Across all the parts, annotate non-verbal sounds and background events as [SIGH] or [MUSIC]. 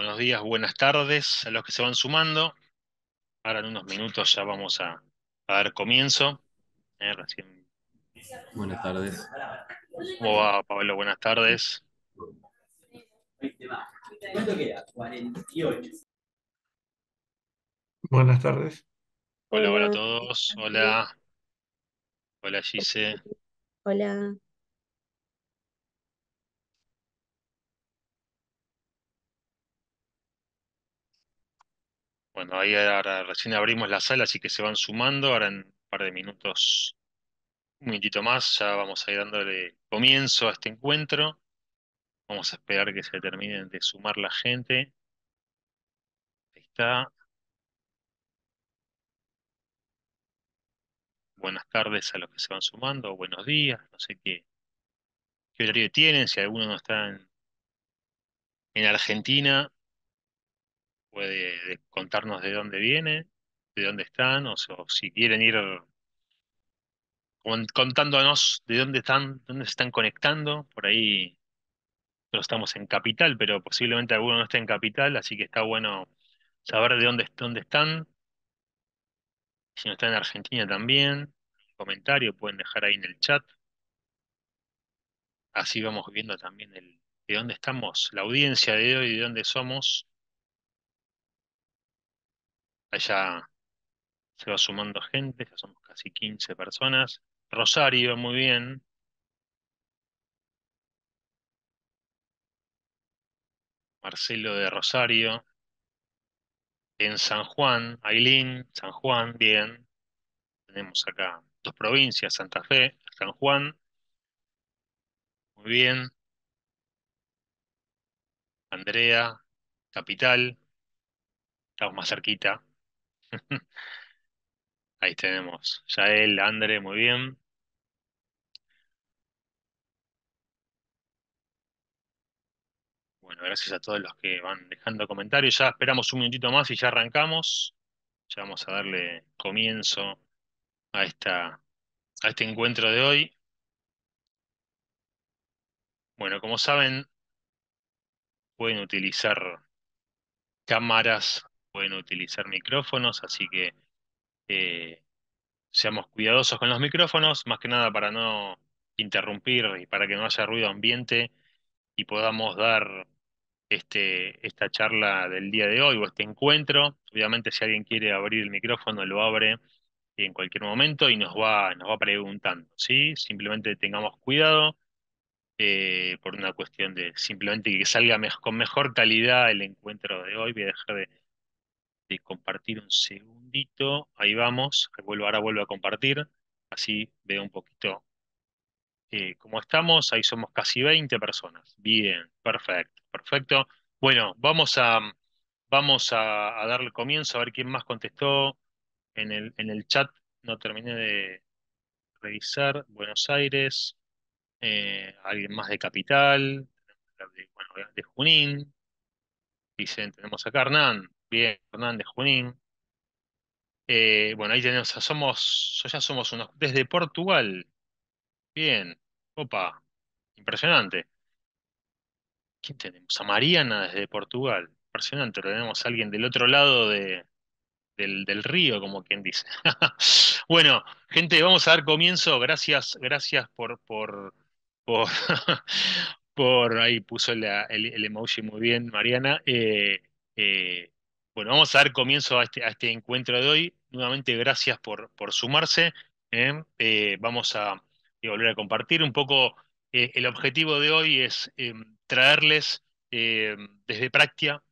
Buenos días, buenas tardes a los que se van sumando. Ahora en unos minutos ya vamos a, dar comienzo. Eh, recién. Buenas tardes. ¿Cómo va, Pablo? Buenas tardes. ¿Cuánto Buenas tardes. Hola, hola a todos. Hola. Hola, Gise. Hola. Bueno, ahí ahora recién abrimos la sala, así que se van sumando. Ahora en un par de minutos, un minutito más, ya vamos a ir dándole comienzo a este encuentro. Vamos a esperar que se terminen de sumar la gente. Ahí está. Buenas tardes a los que se van sumando, buenos días, no sé qué, qué horario tienen, si alguno no está en, en Argentina, puede contarnos de dónde viene, de dónde están, o, si quieren ir contándonos de dónde están, dónde se están conectando. Por ahí no estamos en capital, pero posiblemente alguno no esté en capital, así que está bueno saber de dónde, dónde están. Si no están en Argentina también, comentario pueden dejar ahí en el chat. Así vamos viendo también el, de dónde estamos, la audiencia de hoy, de dónde somos Allá se va sumando gente, ya somos casi 15 personas. Rosario, muy bien. Marcelo de Rosario. En San Juan, Ailín, San Juan, bien. Tenemos acá dos provincias, Santa Fe, San Juan. Muy bien. Andrea, Capital. Estamos más cerquita. [LAUGHS] Ahí tenemos. Yael, André, muy bien. Bueno, gracias a todos los que van dejando comentarios. Ya esperamos un minutito más y ya arrancamos. Ya vamos a darle comienzo a, esta, a este encuentro de hoy. Bueno, como saben, pueden utilizar cámaras pueden utilizar micrófonos, así que eh, seamos cuidadosos con los micrófonos, más que nada para no interrumpir y para que no haya ruido ambiente y podamos dar este, esta charla del día de hoy o este encuentro. Obviamente si alguien quiere abrir el micrófono, lo abre en cualquier momento y nos va, nos va preguntando, ¿sí? Simplemente tengamos cuidado eh, por una cuestión de simplemente que salga con mejor calidad el encuentro de hoy. Voy a dejar de compartir un segundito. Ahí vamos. Vuelvo, ahora vuelvo a compartir. Así veo un poquito eh, cómo estamos. Ahí somos casi 20 personas. Bien, perfecto, perfecto. Bueno, vamos a, vamos a, darle comienzo a ver quién más contestó en el, chat. No terminé de revisar. Buenos Aires. Eh, alguien más de Capital. De, Junín. Dicen, tenemos acá Hernán, bien Hernández Junín. Eh, bueno, ahí tenemos, somos, ya somos unos, desde Portugal. Bien, opa, impresionante. ¿Quién tenemos? A Mariana desde Portugal. Impresionante, tenemos a alguien del otro lado de, del, río, como quien dice. [LAUGHS] bueno, gente, vamos a dar comienzo. Gracias, gracias por, por, por, [LAUGHS] ahí puso el, emoji muy bien, Mariana. Eh, eh, bueno, vamos a dar comienzo este, a este, encuentro de hoy. Nuevamente, gracias por, sumarse. ¿eh? Eh, vamos a volver a compartir un poco. Eh, el objetivo de hoy es traerles desde práctica,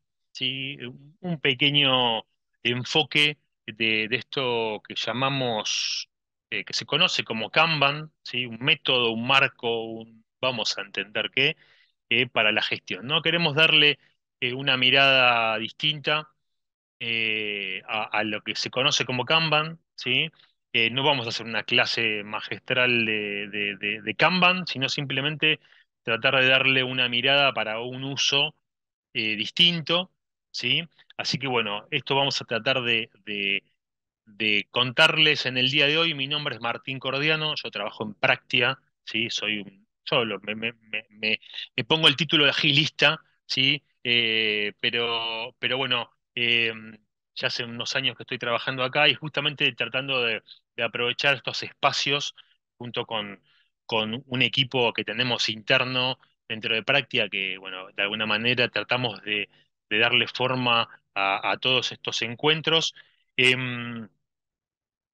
un pequeño enfoque de, esto que llamamos, que se conoce como Kanban, ¿sí? un método, un marco, vamos a entender qué, para la gestión. ¿no? Queremos darle una mirada distinta eh, a, lo que se conoce como Kanban, ¿sí? Eh, no vamos a hacer una clase magistral de, Kanban, sino simplemente tratar de darle una mirada para un uso eh, distinto, ¿sí? Así que bueno, esto vamos a tratar de, contarles en el día de hoy. Mi nombre es Martín Cordiano, yo trabajo en Práctica, ¿sí? Soy solo me, me, pongo el título de agilista, ¿sí? pero, pero bueno, eh, ya hace unos años que estoy trabajando acá y justamente tratando de, aprovechar estos espacios junto con, un equipo que tenemos interno dentro de práctica, que bueno, de alguna manera tratamos de, darle forma a, todos estos encuentros. Em,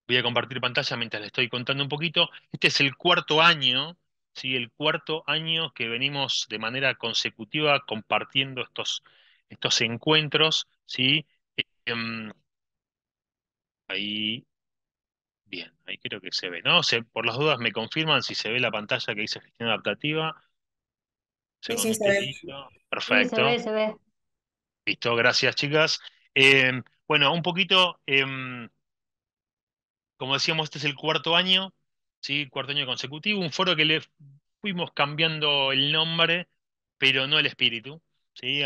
voy a compartir pantalla mientras le estoy contando un poquito. Este es el cuarto año, ¿sí? el cuarto año que venimos de manera consecutiva compartiendo estos, estos encuentros. Sí, em, ahí, bien, ahí creo que se ve. No, por las dudas me confirman si se ve la pantalla que dice gestión adaptativa, Sí, sí, se ve. Este perfecto. se ve, Perfecto. se ve. Listo, gracias, chicas. Em, bueno, un poquito, em, como decíamos, este es el cuarto año, ¿sí? Cuarto año consecutivo, un foro que le fuimos cambiando el nombre, pero no el espíritu, ¿sí?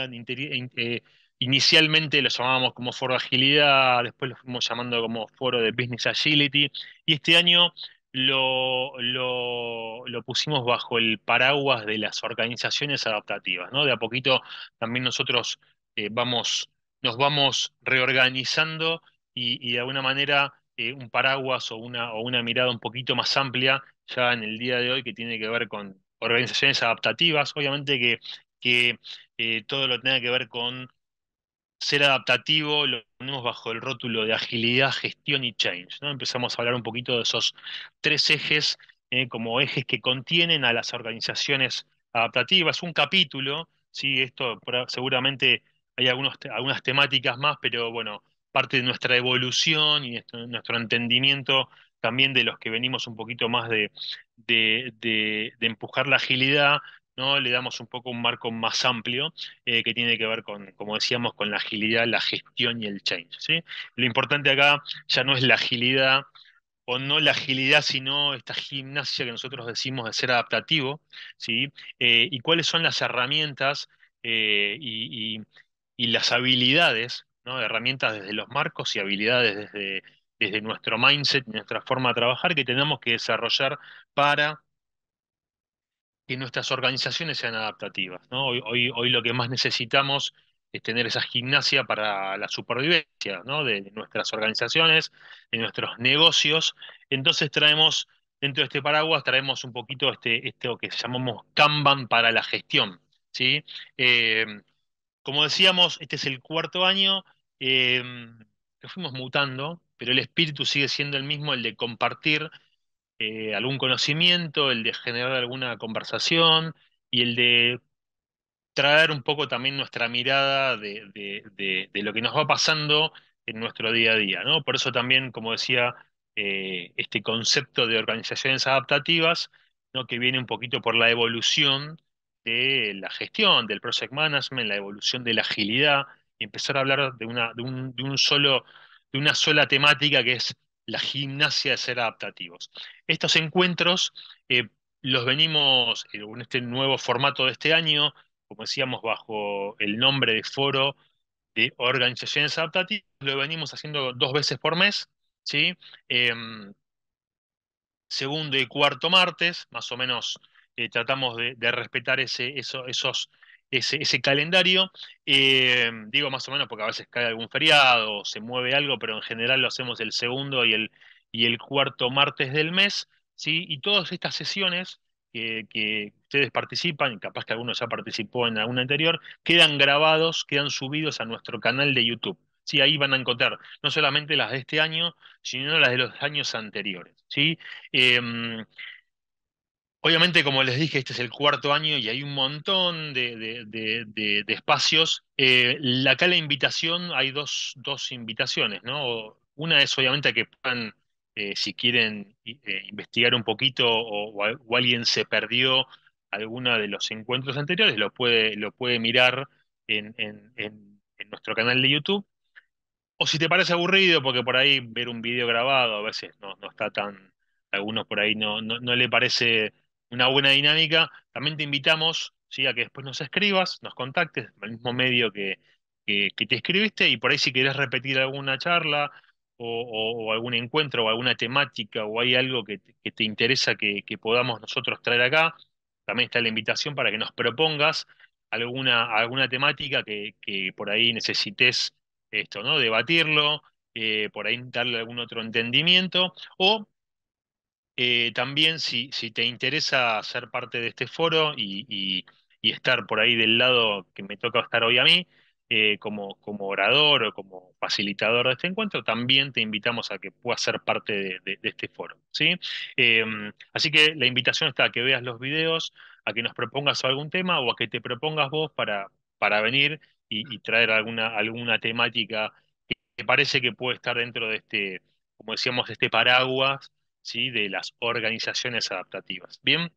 Inicialmente lo llamábamos como foro de agilidad, después lo fuimos llamando como foro de business agility y este año lo, lo, pusimos bajo el paraguas de las organizaciones adaptativas. ¿no? De a poquito también nosotros eh, vamos, nos vamos reorganizando y, de alguna manera eh, un paraguas o una, o una mirada un poquito más amplia ya en el día de hoy que tiene que ver con organizaciones adaptativas, obviamente que, que eh, todo lo tenga que ver con ser adaptativo lo ponemos bajo el rótulo de agilidad, gestión y change. ¿no? Empezamos a hablar un poquito de esos tres ejes eh, como ejes que contienen a las organizaciones adaptativas. Un capítulo, ¿sí? esto seguramente hay algunos, algunas temáticas más, pero bueno, parte de nuestra evolución y nuestro entendimiento también de los que venimos un poquito más de, de, de, de empujar la agilidad, le damos un poco un marco más amplio eh, que tiene que ver con, como decíamos, con la agilidad, la gestión y el change. ¿sí? Lo importante acá ya no es la agilidad o no la agilidad, sino esta gimnasia que nosotros decimos de ser adaptativo, ¿sí? Eh, y cuáles son las herramientas eh, y, las habilidades, ¿no? herramientas desde los marcos y habilidades desde, desde nuestro mindset, nuestra forma de trabajar que tenemos que desarrollar para que nuestras organizaciones sean adaptativas. Hoy, hoy, lo que más necesitamos es tener esa gimnasia para la supervivencia de, nuestras organizaciones, de nuestros negocios. Entonces traemos, dentro de este paraguas, traemos un poquito este, este que llamamos Kanban para la gestión. ¿sí? Em, como decíamos, este es el cuarto año, eh, fuimos mutando, pero el espíritu sigue siendo el mismo, el de compartir, eh, algún conocimiento, el de generar alguna conversación y el de traer un poco también nuestra mirada de, lo que nos va pasando en nuestro día a día. ¿no? Por eso también, como decía, eh, este concepto de organizaciones adaptativas, ¿no? que viene un poquito por la evolución de la gestión, del project management, la evolución de la agilidad, y empezar a hablar de, una, de un solo, de una sola temática que es la gimnasia de ser adaptativos. Estos encuentros eh, los venimos eh, en este nuevo formato de este año, como decíamos, bajo el nombre de Foro de Organizaciones Adaptativas, lo venimos haciendo dos veces por mes, ¿sí? Em, segundo y cuarto martes, más o menos eh, tratamos de, respetar ese, eso, esos ese, ese calendario. Eh, digo más o menos porque a veces cae algún feriado, se mueve algo, pero en general lo hacemos el segundo y el, y el cuarto martes del mes. ¿sí? Y todas estas sesiones que, ustedes participan, capaz que alguno ya participó en alguna anterior, quedan grabados, quedan subidos a nuestro canal de YouTube. ¿sí? Ahí van a encontrar no solamente las de este año, sino las de los años anteriores. ¿sí? Em, Obviamente, como les dije, este es el cuarto año y hay un montón de, espacios. Eh, acá la invitación, hay dos, invitaciones, ¿no? Una es obviamente que puedan, eh, si quieren eh, investigar un poquito o, alguien se perdió alguno de los encuentros anteriores, lo puede, lo puede mirar en, nuestro canal de YouTube. O si te parece aburrido, porque por ahí ver un video grabado a veces no, está tan, a algunos por ahí no, no le parece una buena dinámica. También te invitamos ¿sí? a que después nos escribas, nos contactes, el mismo medio que, que, te escribiste, y por ahí si querés repetir alguna charla o, algún encuentro o alguna temática o hay algo que, te interesa que, podamos nosotros traer acá, también está la invitación para que nos propongas alguna, alguna temática que, por ahí necesites esto, ¿no? Debatirlo, eh, por ahí darle algún otro entendimiento, o eh, también si, te interesa ser parte de este foro y, estar por ahí del lado que me toca estar hoy a mí, eh, como, como orador o como facilitador de este encuentro, también te invitamos a que puedas ser parte de, este foro. ¿sí? Em, así que la invitación está a que veas los videos, a que nos propongas algún tema o a que te propongas vos para, para venir y, traer alguna, alguna temática que parece que puede estar dentro de este, como decíamos, este paraguas de las organizaciones adaptativas. Bien,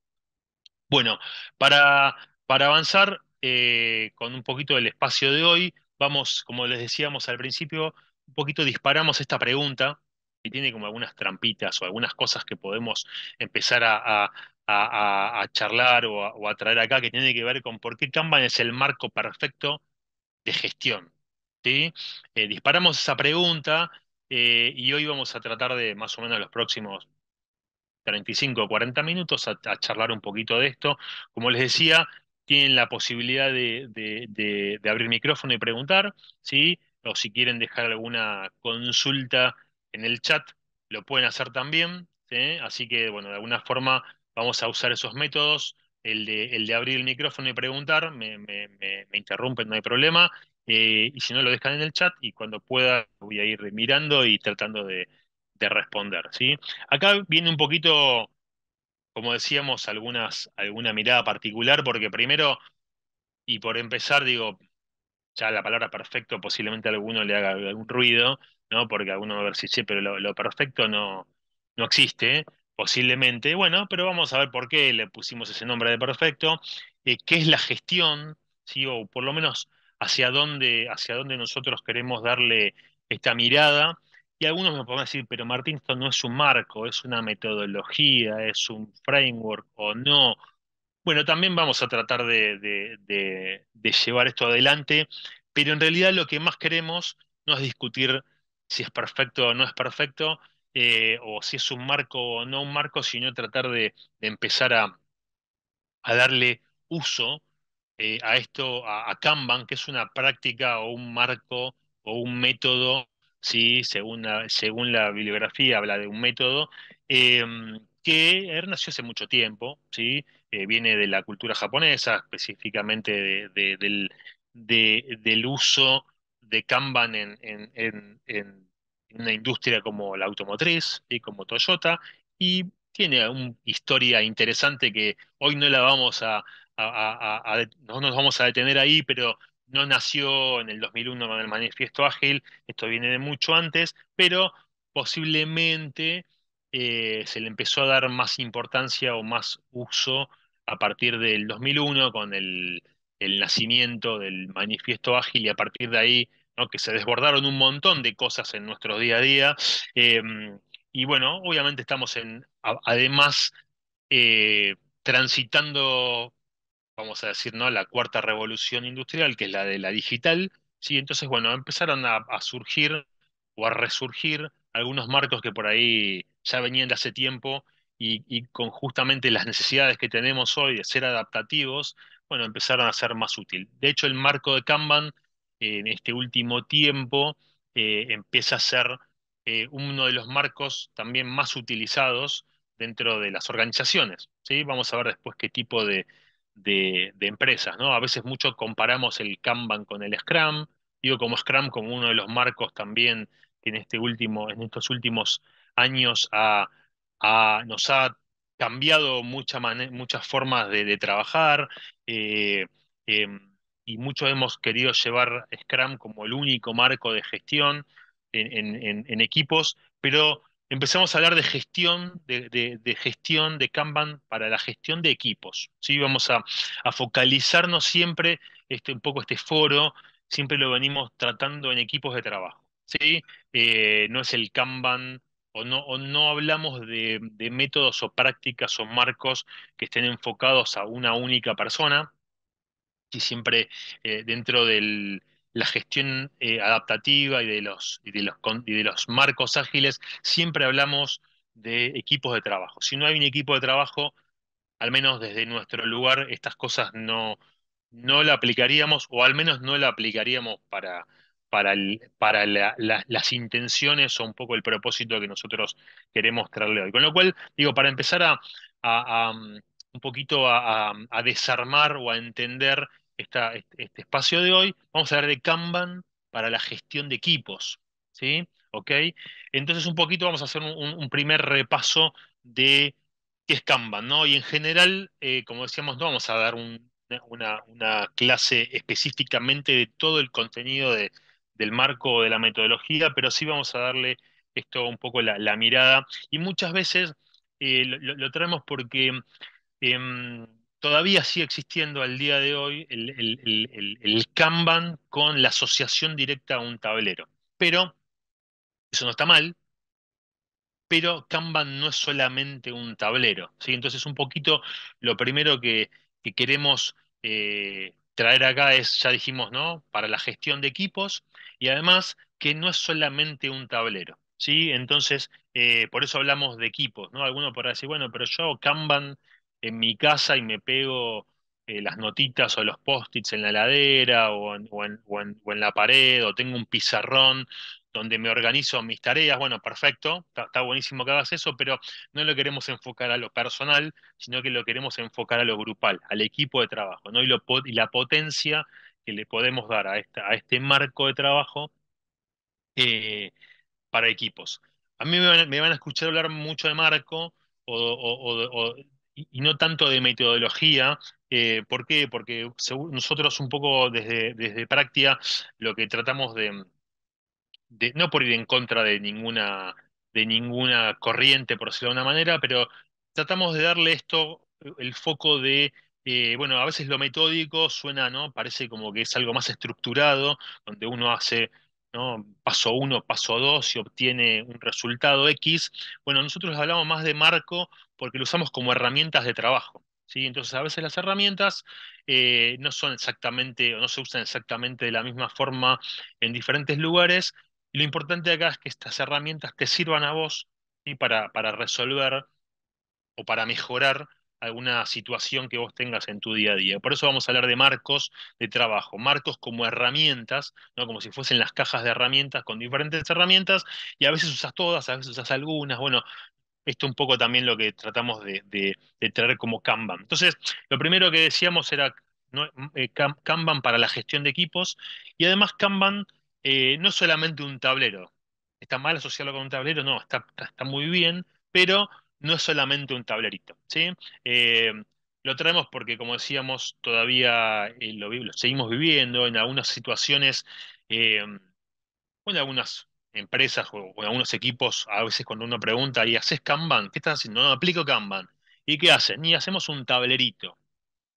bueno, para, para avanzar eh, con un poquito del espacio de hoy, vamos, como les decíamos al principio, un poquito disparamos esta pregunta que tiene como algunas trampitas o algunas cosas que podemos empezar a, charlar o, a, traer acá, que tiene que ver con por qué Kanban es el marco perfecto de gestión. ¿sí? Eh, disparamos esa pregunta eh, y hoy vamos a tratar de, más o menos, los próximos 35 o 40 minutos a, charlar un poquito de esto. Como les decía, tienen la posibilidad de, abrir micrófono y preguntar, ¿sí? O si quieren dejar alguna consulta en el chat, lo pueden hacer también. Así que, bueno, de alguna forma vamos a usar esos métodos. El de, abrir el micrófono y preguntar, me, me interrumpen, no hay problema. Eh, y si no, lo dejan en el chat y cuando pueda voy a ir mirando y tratando de, responder. ¿sí? Acá viene un poquito, como decíamos, algunas, alguna mirada particular, porque primero, y por empezar, digo, ya la palabra perfecto posiblemente a alguno le haga algún ruido, ¿no? porque alguno va a ver si, pero lo, perfecto no, no existe, posiblemente. Bueno, pero vamos a ver por qué le pusimos ese nombre de perfecto, eh, qué es la gestión, ¿sí? o por lo menos hacia dónde, hacia dónde nosotros queremos darle esta mirada. Y algunos me pueden decir, pero Martín, esto no es un marco, es una metodología, es un framework o no. Bueno, también vamos a tratar de, llevar esto adelante, pero en realidad lo que más queremos no es discutir si es perfecto o no es perfecto, eh, o si es un marco o no un marco, sino tratar de, empezar a, a, darle uso eh, a esto, a, Kanban, que es una práctica o un marco o un método, ¿sí? según, la, según la bibliografía habla de un método, em, que nació hace mucho tiempo, ¿sí? Eh, viene de la cultura japonesa, específicamente del, uso de Kanban en, una industria como la automotriz y como Toyota, y tiene una historia interesante que hoy no la vamos a, no nos vamos a detener ahí, pero no nació en el 2001 con el manifiesto ágil, esto viene de mucho antes, pero posiblemente eh, se le empezó a dar más importancia o más uso a partir del 2001 con el, nacimiento del manifiesto ágil y a partir de ahí que se desbordaron un montón de cosas en nuestro día a día. Em, y bueno, obviamente estamos en, además eh, transitando vamos a decir, ¿no? La cuarta revolución industrial, que es la de la digital, ¿sí? Entonces, bueno, empezaron a, surgir o a resurgir algunos marcos que por ahí ya venían de hace tiempo y, con justamente las necesidades que tenemos hoy de ser adaptativos, bueno, empezaron a ser más útil. De hecho, el marco de Kanban en este último tiempo eh, empieza a ser eh, uno de los marcos también más utilizados dentro de las organizaciones. ¿sí? Vamos a ver después qué tipo de, de, empresas, ¿no? A veces mucho comparamos el Kanban con el Scrum, digo como Scrum como uno de los marcos también que en, este último, en estos últimos años nos ha cambiado muchas formas de, trabajar eh, em, y muchos hemos querido llevar Scrum como el único marco de gestión en equipos, pero empezamos a hablar de gestión, de, gestión de Kanban para la gestión de equipos. ¿sí? Vamos a, focalizarnos siempre este, un poco este foro, siempre lo venimos tratando en equipos de trabajo. ¿sí? Eh, no es el Kanban o no, no hablamos de, métodos o prácticas o marcos que estén enfocados a una única persona. Y siempre eh, dentro del, la gestión eh, adaptativa y de, los, y de, los, de los marcos ágiles, siempre hablamos de equipos de trabajo. Si no hay un equipo de trabajo, al menos desde nuestro lugar, estas cosas no, no la aplicaríamos o al menos no la aplicaríamos para, para, para las intenciones o un poco el propósito que nosotros queremos traerle hoy. Con lo cual, digo, para empezar a, a, um, un poquito a, desarmar o a entender este espacio de hoy, vamos a hablar de Kanban para la gestión de equipos. ¿sí? ¿Okay? Entonces, un poquito vamos a hacer un, primer repaso de qué es Kanban. ¿no? Y en general, eh, como decíamos, no vamos a dar una, clase específicamente de todo el contenido de, del marco o de la metodología, pero sí vamos a darle esto un poco la, mirada. Y muchas veces eh, lo, traemos porque... Em, todavía sigue existiendo al día de hoy el, Kanban con la asociación directa a un tablero. Pero eso no está mal, pero Kanban no es solamente un tablero. ¿sí? Entonces, un poquito lo primero que, queremos eh, traer acá es, ya dijimos, ¿no? Para la gestión de equipos y además que no es solamente un tablero. ¿sí? Entonces, eh, por eso hablamos de equipos, ¿no? Alguno podrán decir, bueno, pero yo Kanban en mi casa y me pego eh, las notitas o los post-its en la ladera o en, o, en, la pared o tengo un pizarrón donde me organizo mis tareas, bueno, perfecto, está, buenísimo que hagas eso, pero no lo queremos enfocar a lo personal, sino que lo queremos enfocar a lo grupal, al equipo de trabajo, ¿no? Y, la potencia que le podemos dar a, a este marco de trabajo eh, para equipos. A mí me van, a escuchar hablar mucho de marco o, o, o, y, no tanto de metodología, eh, ¿Por qué? Porque nosotros un poco desde, desde práctica lo que tratamos de, no por ir en contra de ninguna, de ninguna corriente, por decirlo de una manera, pero tratamos de darle esto el foco de, eh, bueno, a veces lo metódico suena, ¿no? Parece como que es algo más estructurado, donde uno hace paso 1, paso 2 y obtiene un resultado X. Bueno, nosotros hablamos más de marco porque lo usamos como herramientas de trabajo. ¿sí? Entonces, a veces las herramientas eh, no son exactamente o no se usan exactamente de la misma forma en diferentes lugares. Lo importante acá es que estas herramientas te sirvan a vos y para, para resolver o para mejorar alguna situación que vos tengas en tu día a día. Por eso vamos a hablar de marcos de trabajo, marcos como herramientas, ¿no? como si fuesen las cajas de herramientas con diferentes herramientas, y a veces usas todas, a veces usas algunas, bueno, esto un poco también lo que tratamos de, traer como Kanban. Entonces, lo primero que decíamos era mm, eh, Kanban para la gestión de equipos, y además Kanban eh, no solamente un tablero, está mal asociarlo con un tablero, no, está, está muy bien, pero no es solamente un tablerito. ¿sí? Eh, lo traemos porque, como decíamos, todavía eh, lo, seguimos viviendo en algunas situaciones, eh, en algunas empresas o, en algunos equipos, a veces cuando uno pregunta, ¿y haces Kanban? ¿Qué estás haciendo? No, aplico Kanban. ¿Y qué hacen? Ni hacemos un tablerito.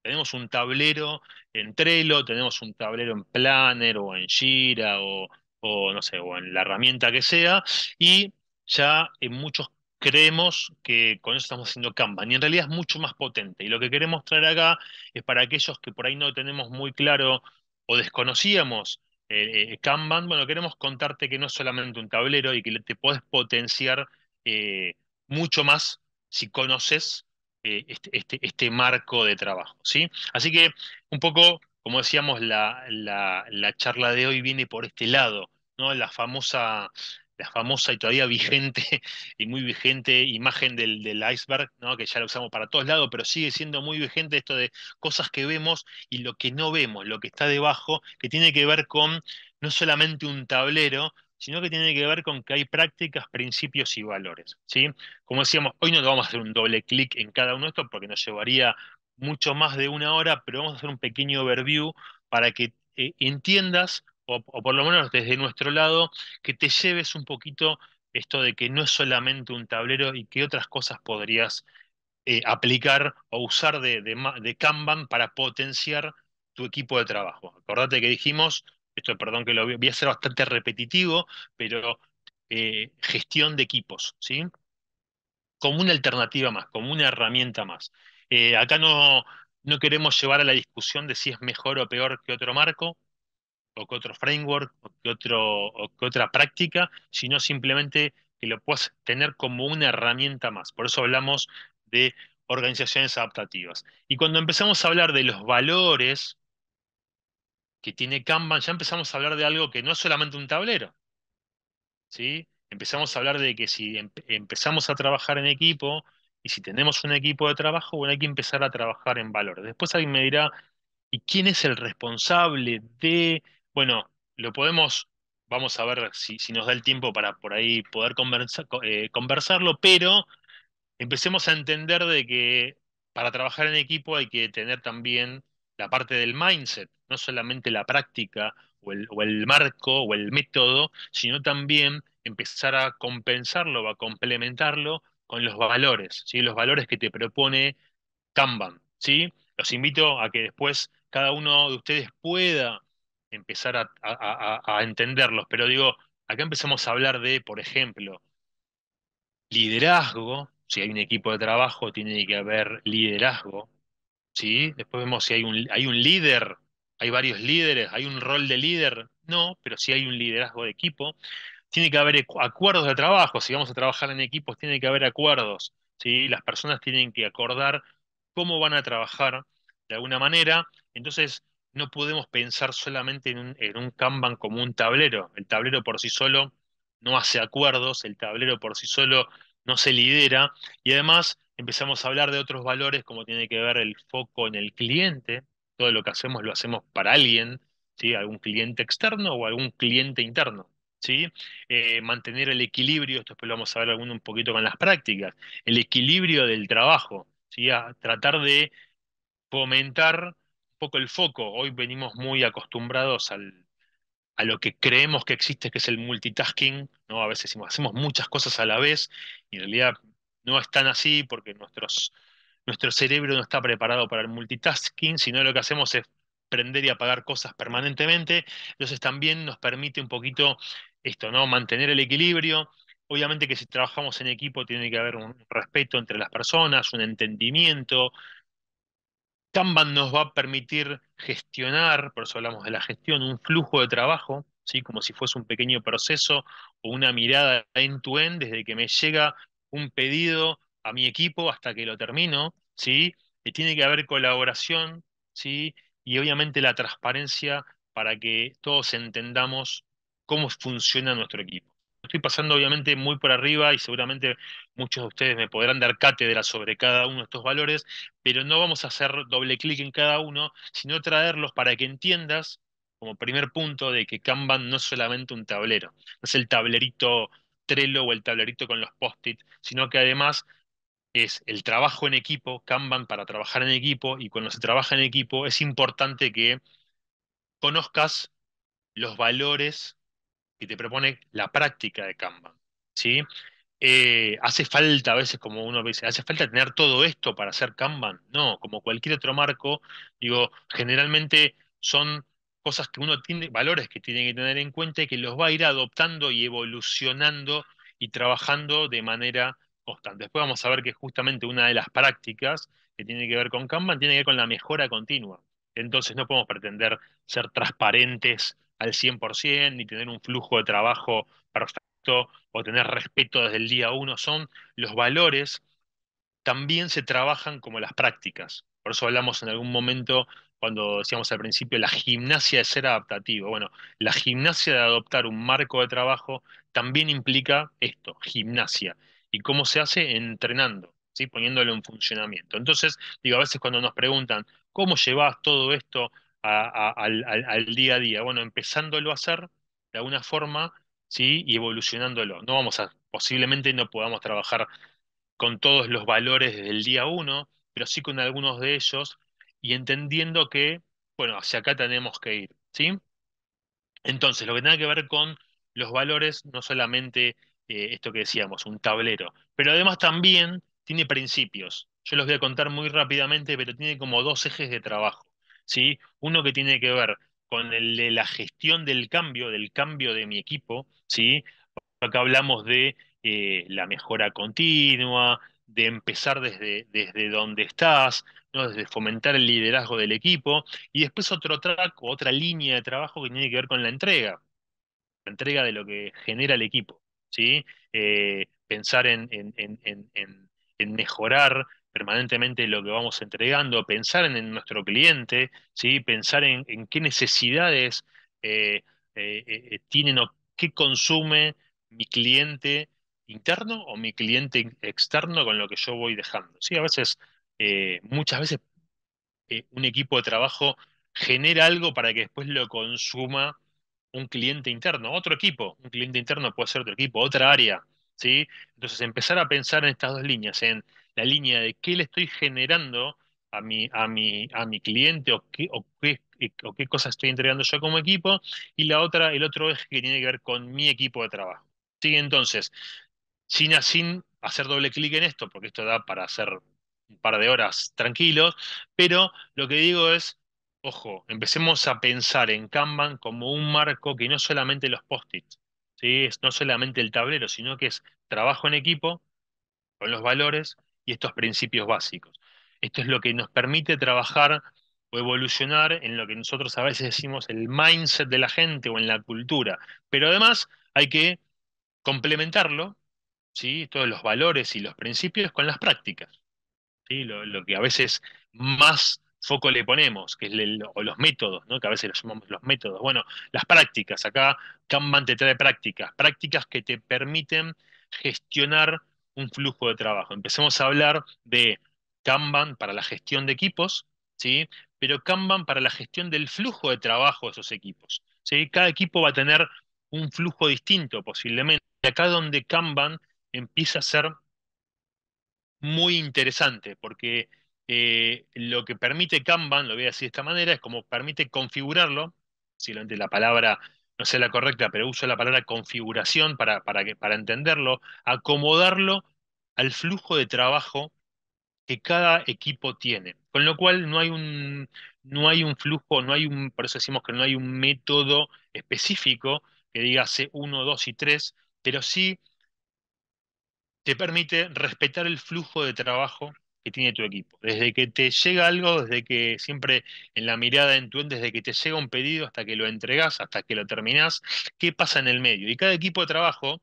Tenemos un tablero en Trello, tenemos un tablero en Planner o en Jira o, no sé, o en la herramienta que sea, y ya en muchos casos creemos que con eso estamos haciendo Kanban, y En realidad es mucho más potente. Y lo que queremos traer acá es para aquellos que por ahí no tenemos muy claro o desconocíamos eh, eh, Kanban, bueno, queremos contarte que no es solamente un tablero y que te puedes potenciar eh, mucho más si conoces este, este, este, marco de trabajo. ¿sí? Así que un poco, como decíamos, la, la charla de hoy viene por este lado, ¿no? La famosa la famosa y todavía vigente [LAUGHS] y muy vigente imagen del, iceberg, ¿no? que ya la usamos para todos lados, pero sigue siendo muy vigente esto de cosas que vemos y lo que no vemos, lo que está debajo, que tiene que ver con no solamente un tablero, sino que tiene que ver con que hay prácticas, principios y valores. ¿sí? Como decíamos, hoy no vamos a hacer un doble clic en cada uno de estos porque nos llevaría mucho más de una hora, pero vamos a hacer un pequeño overview para que eh, entiendas o, por lo menos desde nuestro lado, que te lleves un poquito esto de que no es solamente un tablero y que otras cosas podrías eh, aplicar o usar de, de, Kanban para potenciar tu equipo de trabajo. Acordate que dijimos, esto perdón que lo voy, a ser bastante repetitivo, pero eh, gestión de equipos, ¿sí? Como una alternativa más, como una herramienta más. Eh, acá no, no queremos llevar a la discusión de si es mejor o peor que otro marco, o que otro framework o que, otro, otra práctica, sino simplemente que lo puedas tener como una herramienta más. Por eso hablamos de organizaciones adaptativas. Y cuando empezamos a hablar de los valores que tiene Kanban, ya empezamos a hablar de algo que no es solamente un tablero. ¿sí? Empezamos a hablar de que si empezamos a trabajar en equipo y si tenemos un equipo de trabajo, bueno, hay que empezar a trabajar en valores. Después alguien me dirá, ¿y quién es el responsable de bueno, lo podemos, vamos a ver si, nos da el tiempo para por ahí poder conversar eh, conversarlo, pero empecemos a entender de que para trabajar en equipo hay que tener también la parte del mindset, no solamente la práctica o el, marco o el método, sino también empezar a compensarlo a complementarlo con los valores, ¿sí? los valores que te propone Kanban. ¿sí? Los invito a que después cada uno de ustedes pueda empezar a, entenderlos, pero digo, acá empezamos a hablar de, por ejemplo, liderazgo, si hay un equipo de trabajo tiene que haber liderazgo, ¿sí? Después vemos si hay un, hay un líder, hay varios líderes, hay un rol de líder, no, pero si hay un liderazgo de equipo, tiene que haber acuerdos de trabajo, si vamos a trabajar en equipos tiene que haber acuerdos, ¿sí? Las personas tienen que acordar cómo van a trabajar de alguna manera, entonces no podemos pensar solamente en un, en Kanban como un tablero. El tablero por sí solo no hace acuerdos, el tablero por sí solo no se lidera y además empezamos a hablar de otros valores como tiene que ver el foco en el cliente, todo lo que hacemos lo hacemos para alguien, ¿sí? algún cliente externo o algún cliente interno. ¿sí? Eh, mantener el equilibrio, esto después lo vamos a ver un poquito con las prácticas, el equilibrio del trabajo, ¿sí? tratar de fomentar el foco. Hoy venimos muy acostumbrados a lo que creemos que existe, que es el multitasking, ¿no? A veces hacemos muchas cosas a la vez y en realidad no es tan así porque nuestros, nuestro cerebro no está preparado para el multitasking, sino lo que hacemos es prender y apagar cosas permanentemente. Entonces también nos permite un poquito esto, ¿no? Mantener el equilibrio. Obviamente que si trabajamos en equipo tiene que haber un respeto entre las personas, un entendimiento, Kanban nos va a permitir gestionar, por eso hablamos de la gestión, un flujo de trabajo, ¿sí? como si fuese un pequeño proceso o una mirada end-to-end, desde que me llega un pedido a mi equipo hasta que lo termino, ¿sí? Y tiene que haber colaboración, ¿sí? Y obviamente la transparencia para que todos entendamos cómo funciona nuestro equipo estoy pasando obviamente muy por arriba y seguramente muchos de ustedes me podrán dar cátedra sobre cada uno de estos valores, pero no vamos a hacer doble clic en cada uno, sino traerlos para que entiendas como primer punto de que Kanban no es solamente un tablero, no es el tablerito Trello o el tablerito con los post-it, sino que además es el trabajo en equipo, Kanban para trabajar en equipo, y cuando se trabaja en equipo es importante que conozcas los valores te propone la práctica de Kanban. ¿sí? Eh, hace falta, a veces, como uno dice, ¿hace falta tener todo esto para hacer Kanban? No, como cualquier otro marco, digo, generalmente son cosas que uno tiene, valores que tiene que tener en cuenta y que los va a ir adoptando y evolucionando y trabajando de manera constante. Después vamos a ver que justamente una de las prácticas que tiene que ver con Kanban tiene que ver con la mejora continua. Entonces no podemos pretender ser transparentes al 100%, ni tener un flujo de trabajo perfecto o tener respeto desde el día uno, son los valores, también se trabajan como las prácticas. Por eso hablamos en algún momento, cuando decíamos al principio, la gimnasia de ser adaptativo. Bueno, la gimnasia de adoptar un marco de trabajo también implica esto, gimnasia. ¿Y cómo se hace? Entrenando, ¿sí? poniéndolo en funcionamiento. Entonces, digo, a veces cuando nos preguntan, ¿cómo llevas todo esto al, día a día. Bueno, empezándolo a hacer de alguna forma ¿sí? y evolucionándolo. No vamos a, posiblemente no podamos trabajar con todos los valores del día uno, pero sí con algunos de ellos y entendiendo que, bueno, hacia acá tenemos que ir. ¿sí? Entonces, lo que tenga que ver con los valores, no solamente eh, esto que decíamos, un tablero, pero además también tiene principios. Yo los voy a contar muy rápidamente, pero tiene como dos ejes de trabajo. ¿sí? Uno que tiene que ver con la gestión del cambio, del cambio de mi equipo, ¿sí? Acá hablamos de eh, la mejora continua, de empezar desde, desde donde estás, ¿no? desde fomentar el liderazgo del equipo, y después otro track otra línea de trabajo que tiene que ver con la entrega, la entrega de lo que genera el equipo, ¿sí? Eh, pensar en mejorar permanentemente lo que vamos entregando, pensar en, nuestro cliente, ¿sí? pensar en, qué necesidades eh, eh, eh, tienen o qué consume mi cliente interno o mi cliente externo con lo que yo voy dejando. ¿sí? A veces, muchas veces, un equipo de trabajo genera algo para que después lo consuma un cliente interno, otro equipo, un cliente interno puede ser otro equipo, otra área, ¿sí? Entonces empezar a pensar en estas dos líneas, en la línea de qué le estoy generando a mi, a mi, a mi cliente o qué, eh, o qué, cosas estoy entregando yo como equipo, y la otra, el otro eje que tiene que ver con mi equipo de trabajo. ¿Sí? Entonces, sin, sin hacer doble clic en esto, porque esto da para hacer un par de horas tranquilos, pero lo que digo es, ojo, empecemos a pensar en Kanban como un marco que no solamente los post-its, ¿sí? no solamente el tablero, sino que es trabajo en equipo, con los valores, y estos principios básicos. Esto es lo que nos permite trabajar o evolucionar en lo que nosotros a veces decimos el mindset de la gente o en la cultura. Pero además hay que complementarlo, ¿sí? todos los valores y los principios con las prácticas. ¿sí? Lo, que a veces más foco le ponemos, que es o los métodos, ¿no? que a veces los llamamos los métodos. Bueno, las prácticas, acá Kanban te trae prácticas, prácticas que te permiten gestionar un flujo de trabajo. Empecemos a hablar de Kanban para la gestión de equipos, ¿sí? pero Kanban para la gestión del flujo de trabajo de esos equipos. Cada equipo va a tener un flujo distinto posiblemente. Y acá donde Kanban empieza a ser muy interesante, porque eh, lo que permite Kanban, lo voy a decir de esta manera, es como permite configurarlo, si entre la palabra no sé la correcta, pero uso la palabra configuración para, para entenderlo, acomodarlo al flujo de trabajo que cada equipo tiene. Con lo cual no hay un, no hay un flujo, no hay un, por eso decimos que no hay un método específico que diga C1, 2 y 3, pero sí te permite respetar el flujo de trabajo que tiene tu equipo. Desde que te llega algo, desde que siempre en la mirada en tu desde que te llega un pedido hasta que lo entregas, hasta que lo terminás, ¿qué pasa en el medio? Y cada equipo de trabajo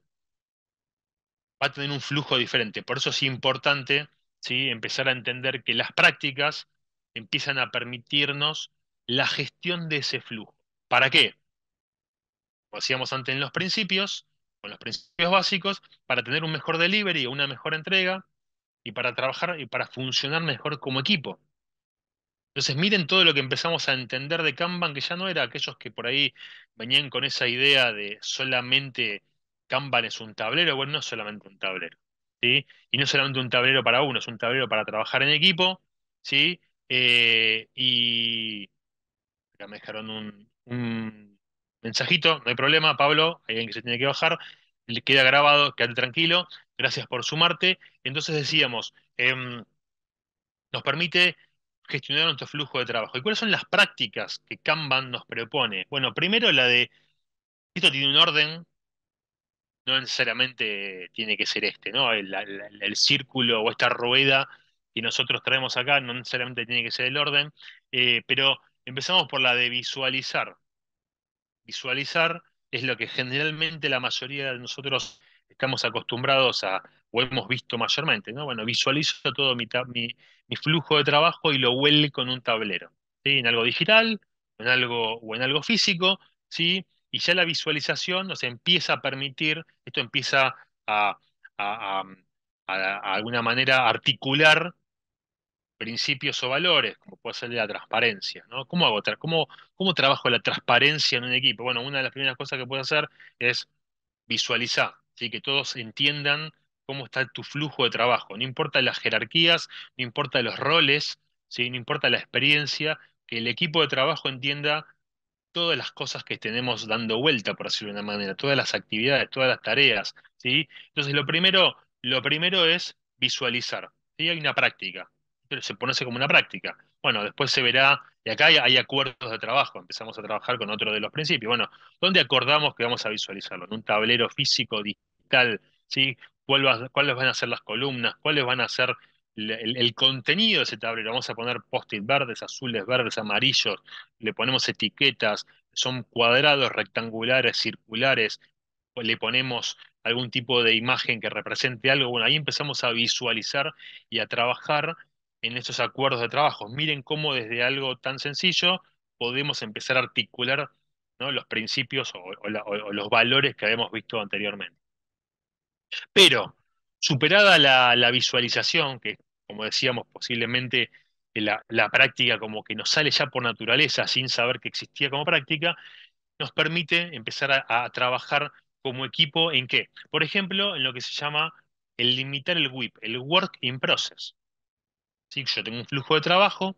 va a tener un flujo diferente. Por eso es importante ¿sí? empezar a entender que las prácticas empiezan a permitirnos la gestión de ese flujo. ¿Para qué? Como hacíamos antes en los principios, con los principios básicos, para tener un mejor delivery o una mejor entrega, y para trabajar y para funcionar mejor como equipo. Entonces miren todo lo que empezamos a entender de Kanban, que ya no era aquellos que por ahí venían con esa idea de solamente Kanban es un tablero, bueno, no es solamente un tablero, ¿sí? Y no es solamente un tablero para uno, es un tablero para trabajar en equipo, ¿sí? Eh, y me dejaron un, un, mensajito, no hay problema, Pablo, hay alguien que se tiene que bajar, le queda grabado, quédate tranquilo. Gracias por sumarte. Entonces decíamos, em, nos permite gestionar nuestro flujo de trabajo. ¿Y cuáles son las prácticas que Kanban nos propone? Bueno, primero la de, esto tiene un orden, no necesariamente tiene que ser este, ¿no? El, círculo o esta rueda que nosotros traemos acá no necesariamente tiene que ser el orden, eh, pero empezamos por la de visualizar. Visualizar es lo que generalmente la mayoría de nosotros estamos acostumbrados a, o hemos visto mayormente, ¿no? Bueno, visualizo todo mi, mi, flujo de trabajo y lo huele con un tablero, ¿sí? En algo digital, en algo, o en algo físico, ¿sí? Y ya la visualización nos empieza a permitir, esto empieza a, a, a, alguna manera articular principios o valores, como puede ser la transparencia, ¿no? ¿Cómo hago? ¿Cómo, ¿Cómo trabajo la transparencia en un equipo? Bueno, una de las primeras cosas que puedo hacer es visualizar ¿sí? que todos entiendan cómo está tu flujo de trabajo. No importa las jerarquías, no importa los roles, ¿sí? no importa la experiencia, que el equipo de trabajo entienda todas las cosas que tenemos dando vuelta, por decirlo de una manera, todas las actividades, todas las tareas. Entonces, lo primero, lo primero es visualizar. y Hay una práctica se ponerse como una práctica. Bueno, después se verá, y acá hay, acuerdos de trabajo, empezamos a trabajar con otro de los principios. Bueno, ¿dónde acordamos que vamos a visualizarlo? En un tablero físico, digital, ¿sí? ¿Cuáles van a ser las columnas? ¿Cuáles van a ser el, el contenido de ese tablero? Vamos a poner post-it verdes, azules, verdes, amarillos, le ponemos etiquetas, son cuadrados, rectangulares, circulares, le ponemos algún tipo de imagen que represente algo, bueno, ahí empezamos a visualizar y a trabajar en estos acuerdos de trabajo. Miren cómo desde algo tan sencillo podemos empezar a articular los principios o, los valores que habíamos visto anteriormente. Pero, superada la, visualización, que como decíamos, posiblemente eh, la, práctica como que nos sale ya por naturaleza, sin saber que existía como práctica, nos permite empezar a trabajar como equipo en qué? Por ejemplo, en lo que se llama el limitar el WIP, el Work in Process. Yo tengo un flujo de trabajo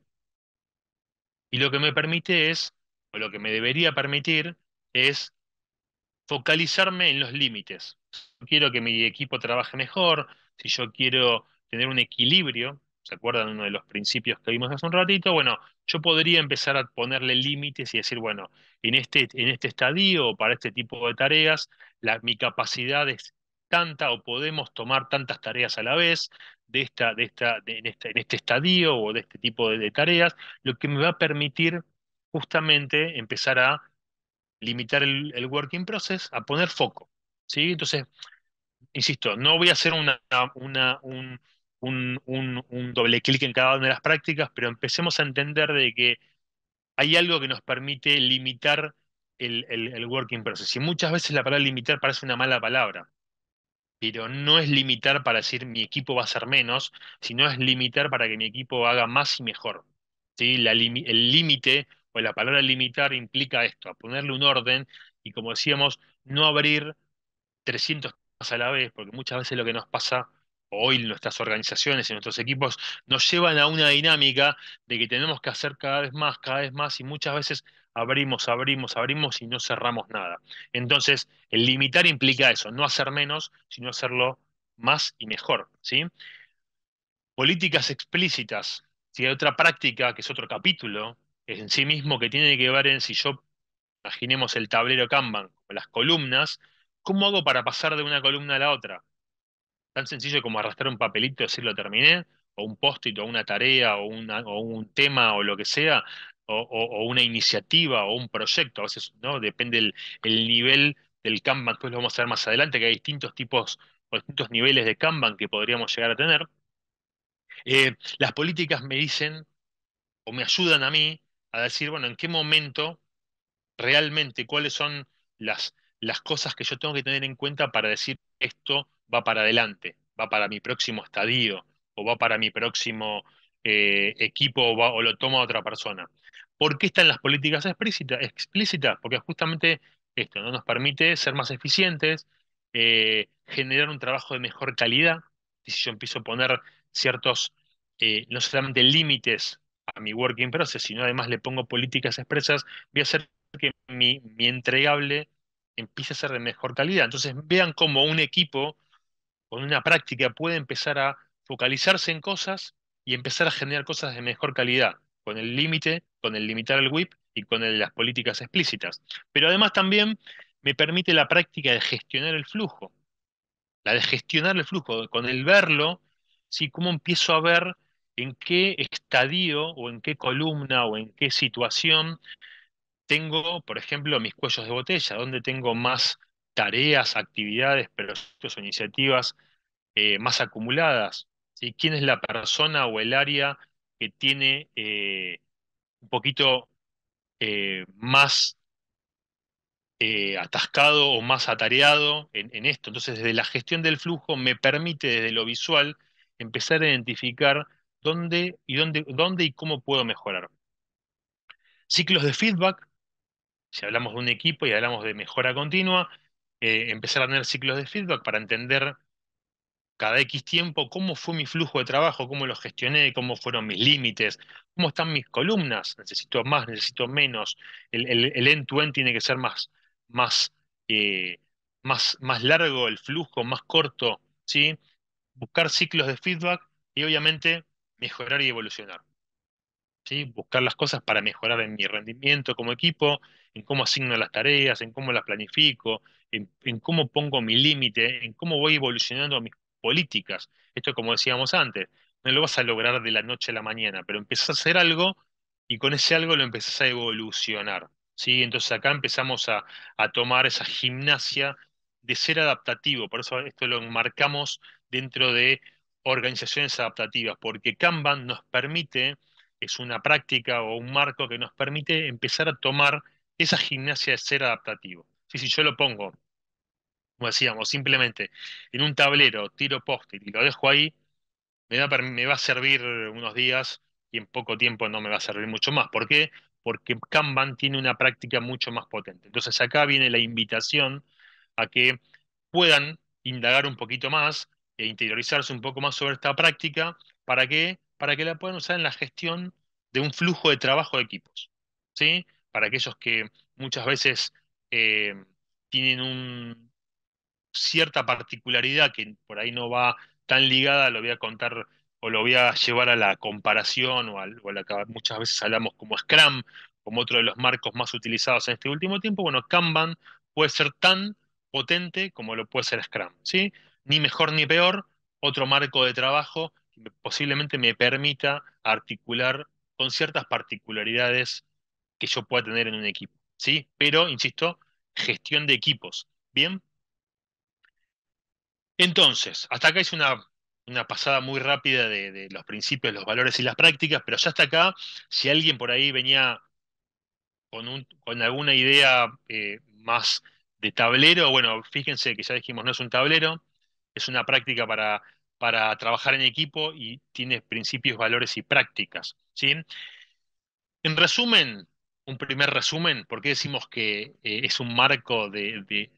y lo que me permite es, o lo que me debería permitir, es focalizarme en los límites. Si yo Quiero que mi equipo trabaje mejor, si yo quiero tener un equilibrio, ¿se acuerdan uno de los principios que vimos hace un ratito? Bueno, yo podría empezar a ponerle límites y decir, bueno, en este, en este estadio o para este tipo de tareas, mi capacidad es tanta o podemos tomar tantas tareas a la vez, esta, de esta, este, en, este, estadio o de este tipo de, tareas, lo que me va a permitir justamente empezar a limitar el, working process, a poner foco. ¿sí? Entonces, insisto, no voy a hacer una, un, doble clic en cada una de las prácticas, pero empecemos a entender de que hay algo que nos permite limitar el, el, el working process. Y muchas veces la palabra limitar parece una mala palabra pero no es limitar para decir mi equipo va a ser menos, sino es limitar para que mi equipo haga más y mejor. el límite o la palabra limitar implica esto, ponerle un orden y como decíamos, no abrir 300 a la vez, porque muchas veces lo que nos pasa hoy nuestras organizaciones y nuestros equipos nos llevan a una dinámica de que tenemos que hacer cada vez más, cada vez más y muchas veces abrimos, abrimos, abrimos y no cerramos nada. Entonces, el limitar implica eso, no hacer menos, sino hacerlo más y mejor, ¿sí? Políticas explícitas. Si hay otra práctica, que es otro capítulo, en sí mismo que tiene que ver en si yo, imaginemos el tablero Kanban, las columnas, ¿cómo hago para pasar de una columna a la otra? tan sencillo como arrastrar un papelito y decir lo terminé, o un post-it, o una tarea, o, una, o un tema, o lo que sea, o, una iniciativa, o un proyecto. A veces ¿no? depende el, el nivel del Kanban, después lo vamos a ver más adelante, que hay distintos tipos o distintos niveles de Kanban que podríamos llegar a tener. Eh, las políticas me dicen o me ayudan a mí a decir, bueno, en qué momento realmente, cuáles son las, las cosas que yo tengo que tener en cuenta para decir esto va para adelante, va para mi próximo estadio, o va para mi próximo eh, equipo, o, lo toma otra persona. ¿Por qué están las políticas explícitas? Explícitas Porque justamente esto ¿no? nos permite ser más eficientes, eh, generar un trabajo de mejor calidad. Y si yo empiezo a poner ciertos, eh, no solamente límites a mi working process, sino además le pongo políticas expresas, voy a hacer que mi, mi entregable empiece a ser de mejor calidad. Entonces vean como un equipo con una práctica puede empezar a focalizarse en cosas y empezar a generar cosas de mejor calidad, con el límite, con el limitar el WIP y con las políticas explícitas. Pero además también me permite la práctica de gestionar el flujo, la de gestionar el flujo, con el verlo, cómo empiezo a ver en qué estadio o en qué columna o en qué situación tengo, por ejemplo, mis cuellos de botella, dónde tengo más tareas, actividades, proyectos o iniciativas eh, más acumuladas. Y ¿Quién es la persona o el área que tiene eh, un poquito eh, más atascado o más atareado en, esto? Entonces, desde la gestión del flujo me permite desde lo visual empezar a identificar dónde y dónde y cómo puedo mejorar. Ciclos de feedback, si hablamos de un equipo y hablamos de mejora continua, eh, empezar a tener ciclos de feedback para entender cada X tiempo cómo fue mi flujo de trabajo, cómo lo gestioné, cómo fueron mis límites, cómo están mis columnas, necesito más, necesito menos, el end-to-end tiene que ser más, más, eh, más, más largo el flujo, más corto, ¿sí? buscar ciclos de feedback y obviamente mejorar y evolucionar buscar las cosas para mejorar en mi rendimiento como equipo, en cómo asigno las tareas, en cómo las planifico, en, cómo pongo mi límite, en cómo voy evolucionando mis políticas. Esto como decíamos antes, no lo vas a lograr de la noche a la mañana, pero empezás a hacer algo y con ese algo lo empezás a evolucionar. ¿sí? Entonces acá empezamos a, a tomar esa gimnasia de ser adaptativo, por eso esto lo enmarcamos dentro de organizaciones adaptativas, porque Kanban nos permite es una práctica o un marco que nos permite empezar a tomar esa gimnasia de ser adaptativo. Si, yo lo pongo, como decíamos, simplemente en un tablero, tiro post y lo dejo ahí, me, me va a servir unos días y en poco tiempo no me va a servir mucho más. ¿Por qué? Porque Kanban tiene una práctica mucho más potente. Entonces acá viene la invitación a que puedan indagar un poquito más e interiorizarse un poco más sobre esta práctica para que para que la puedan usar en la gestión de un flujo de trabajo de equipos. ¿sí? Para aquellos que muchas veces eh, tienen una cierta particularidad que por ahí no va tan ligada, lo voy a contar o lo voy a llevar a la comparación o, a, la que muchas veces hablamos como Scrum, como otro de los marcos más utilizados en este último tiempo. Bueno, Kanban puede ser tan potente como lo puede ser Scrum, ¿sí? Ni mejor ni peor, otro marco de trabajo posiblemente me permita articular con ciertas particularidades que yo pueda tener en un equipo. ¿sí? Pero, insisto, gestión de equipos. ¿Bien? Entonces, hasta acá hice una, pasada muy rápida de, los principios, los valores y las prácticas, pero ya hasta acá, si alguien por ahí venía con, alguna idea eh, más de tablero, bueno, fíjense que ya dijimos, no es un tablero, es una práctica para para trabajar en equipo y tiene principios, valores y prácticas. ¿sí? En resumen, un primer resumen, ¿por qué decimos que eh, es un marco de,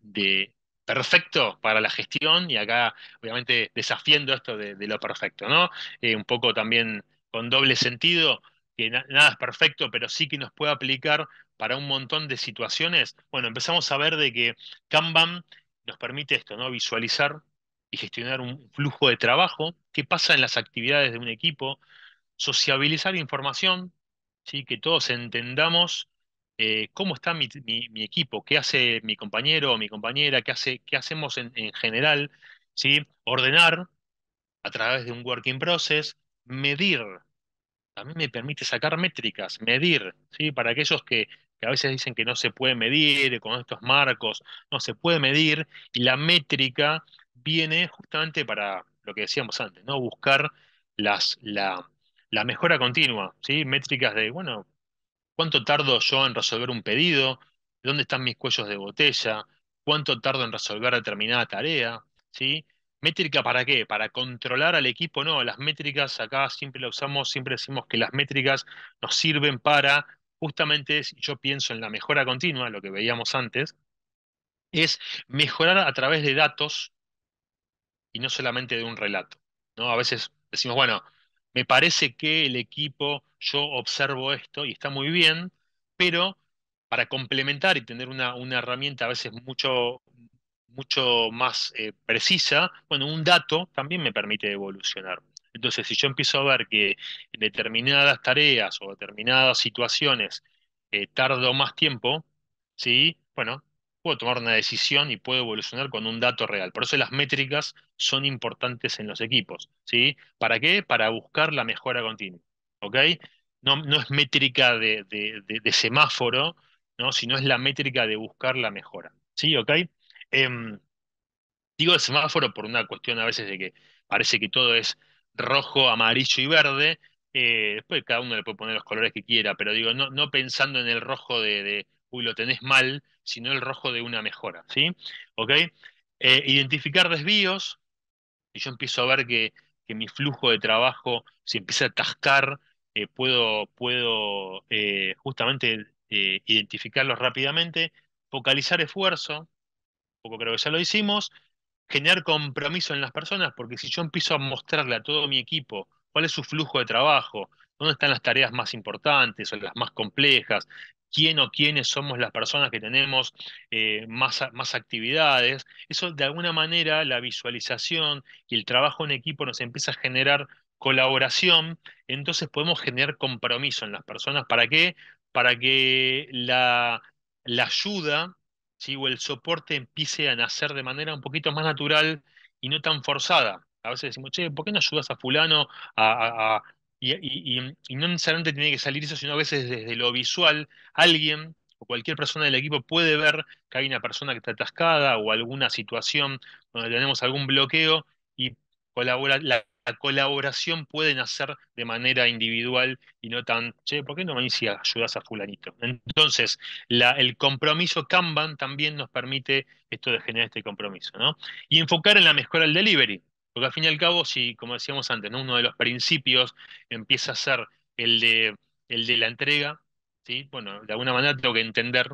perfecto para la gestión? Y acá, obviamente, desafiando esto de, lo perfecto, ¿no? Eh, un poco también con doble sentido, que nada es perfecto, pero sí que nos puede aplicar para un montón de situaciones. Bueno, empezamos a ver de que Kanban nos permite esto, ¿no? Visualizar y gestionar un flujo de trabajo, qué pasa en las actividades de un equipo, sociabilizar información, ¿sí? que todos entendamos eh, cómo está mi, equipo, qué hace mi compañero o mi compañera, qué, hace, hacemos en, general, ¿sí? ordenar a través de un working process, medir. a mí me permite sacar métricas, medir, ¿sí? para aquellos que, que a veces dicen que no se puede medir con estos marcos, no se puede medir, y la métrica viene justamente para lo que decíamos antes, ¿no? Buscar las, la, mejora continua, ¿sí? Métricas de, bueno, ¿cuánto tardo yo en resolver un pedido? ¿Dónde están mis cuellos de botella? ¿Cuánto tardo en resolver determinada tarea? ¿Sí? ¿Métrica para qué? Para controlar al equipo, no. Las métricas acá siempre las usamos, siempre decimos que las métricas nos sirven para, justamente, yo pienso en la mejora continua, lo que veíamos antes, es mejorar a través de datos y no solamente de un relato. ¿no? A veces decimos, bueno, me parece que el equipo, yo observo esto y está muy bien, pero para complementar y tener una, herramienta a veces mucho, mucho más eh, precisa, bueno, un dato también me permite evolucionar. Entonces, si yo empiezo a ver que determinadas tareas o determinadas situaciones eh, tardo más tiempo, ¿sí? Bueno, puedo tomar una decisión y puedo evolucionar con un dato real. Por eso las métricas son importantes en los equipos. ¿sí? ¿Para qué? Para buscar la mejora continua. No, no es métrica de, semáforo, ¿no? sino es la métrica de buscar la mejora. ¿sí? Em, digo semáforo por una cuestión a veces de que parece que todo es rojo, amarillo y verde. Eh, después cada uno le puede poner los colores que quiera, pero digo, no, no pensando en el rojo de, y lo tenés mal, sino el rojo de una mejora, ¿sí? Eh, identificar desvíos, y yo empiezo a ver que, mi flujo de trabajo se empieza a atascar, eh, puedo, puedo eh, justamente identificarlos rápidamente, focalizar esfuerzo, poco creo que ya lo hicimos, generar compromiso en las personas, porque si yo empiezo a mostrarle a todo mi equipo cuál es su flujo de trabajo, dónde están las tareas más importantes o las más complejas, quién o quiénes somos las personas que tenemos eh, más, más, actividades. Eso de alguna manera la visualización y el trabajo en equipo nos empieza a generar colaboración, entonces podemos generar compromiso en las personas. ¿Para qué? Para que la, ayuda o el soporte empiece a nacer de manera un poquito más natural y no tan forzada. A veces decimos, che, ¿por qué no ayudas a fulano a, y, no necesariamente tiene que salir eso, sino a veces desde lo visual, alguien o cualquier persona del equipo puede ver que hay una persona que está atascada o alguna situación donde tenemos algún bloqueo y la, colaboración pueden hacer de manera individual y no tan, che, ¿por qué no me ayudas a fulanito? Entonces, el compromiso Kanban también nos permite esto de generar este compromiso, Y enfocar en la mejora del delivery. Porque al fin y al cabo, si, como decíamos antes, uno de los principios empieza a ser el de, el de la entrega, ¿sí? bueno, de alguna manera tengo que entender,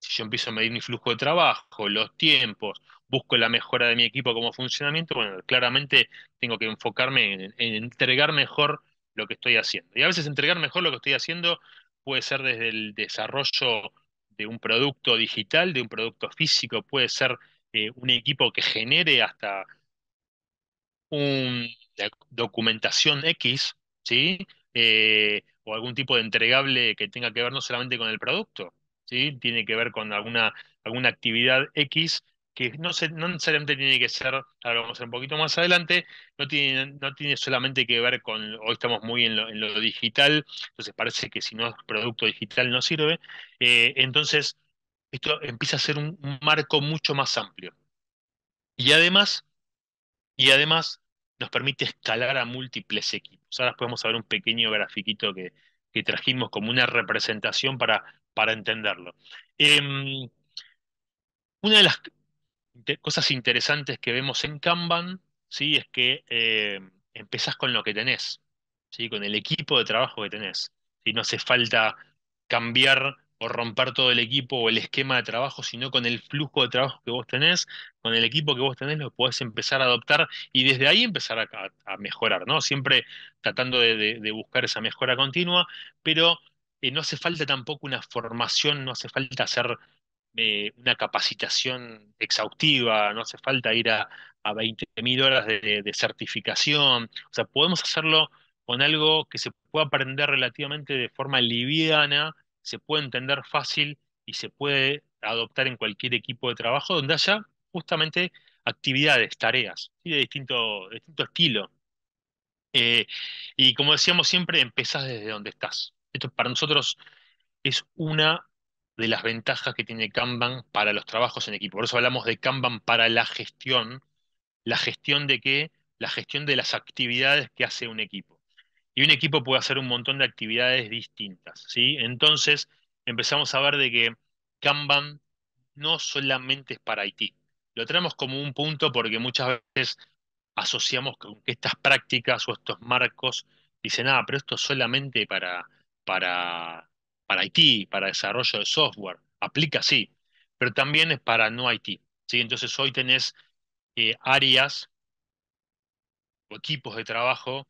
si yo empiezo a medir mi flujo de trabajo, los tiempos, busco la mejora de mi equipo como funcionamiento, bueno, claramente tengo que enfocarme en, entregar mejor lo que estoy haciendo. Y a veces entregar mejor lo que estoy haciendo puede ser desde el desarrollo de un producto digital, de un producto físico, puede ser eh, un equipo que genere hasta un, documentación X, ¿sí? Eh, o algún tipo de entregable que tenga que ver no solamente con el producto, ¿sí? Tiene que ver con alguna, alguna actividad X que no, se, no necesariamente tiene que ser, ahora vamos a un poquito más adelante, no tiene, no tiene solamente que ver con, hoy estamos muy en lo, en lo digital, entonces parece que si no es producto digital no sirve, eh, entonces esto empieza a ser un, un marco mucho más amplio. Y además, y además nos permite escalar a múltiples equipos. Ahora podemos ver un pequeño grafiquito que, trajimos como una representación para, para entenderlo. Em, una de las cosas interesantes que vemos en Kanban ¿sí? es que em, empezás con lo que tenés, ¿sí? con el equipo de trabajo que tenés. si No hace falta cambiar o romper todo el equipo o el esquema de trabajo, sino con el flujo de trabajo que vos tenés, con el equipo que vos tenés, lo podés empezar a adoptar y desde ahí empezar a, mejorar, ¿no? Siempre tratando de, buscar esa mejora continua, pero eh, no hace falta tampoco una formación, no hace falta hacer eh, una capacitación exhaustiva, no hace falta ir a, a 20.000 horas de, de certificación, o sea, podemos hacerlo con algo que se pueda aprender relativamente de forma liviana, se puede entender fácil y se puede adoptar en cualquier equipo de trabajo donde haya justamente actividades, tareas, de, distinto, estilo. Eh, y como decíamos siempre, empezás desde donde estás. Esto para nosotros es una de las ventajas que tiene Kanban para los trabajos en equipo. Por eso hablamos de Kanban para la gestión. ¿La gestión de qué? La gestión de las actividades que hace un equipo y un equipo puede hacer un montón de actividades distintas, ¿sí? Entonces empezamos a ver de que Kanban no solamente es para IT. Lo tenemos como un punto porque muchas veces asociamos con que estas prácticas o estos marcos dicen, ah, pero esto es solamente para, para, para para desarrollo de software. Aplica, sí, pero también es para no IT. ¿sí? Entonces hoy tenés eh, áreas o equipos de trabajo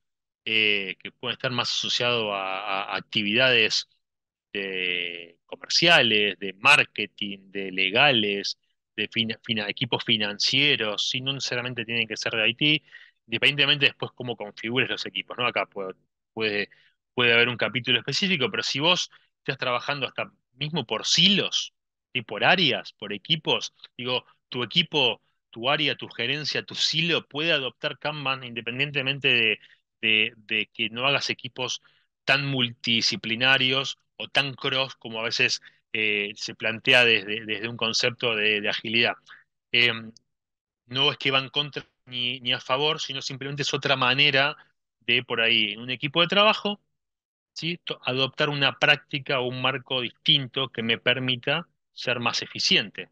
eh, que puede estar más asociados a, actividades comerciales, de marketing, de legales, de equipos financieros, si no necesariamente tienen que ser de Haití, independientemente después cómo configures los equipos, ¿no? Acá puede, puede, haber un capítulo específico, pero si vos estás trabajando hasta mismo por silos, y por áreas, por equipos, digo, tu equipo, tu área, tu gerencia, tu silo puede adoptar Kanban independientemente de, de, que no hagas equipos tan multidisciplinarios o tan cross como a veces eh, se plantea desde, desde, un concepto de, agilidad. Em, no es que van contra ni, a favor, sino simplemente es otra manera de por ahí, en un equipo de trabajo, adoptar una práctica o un marco distinto que me permita ser más eficiente,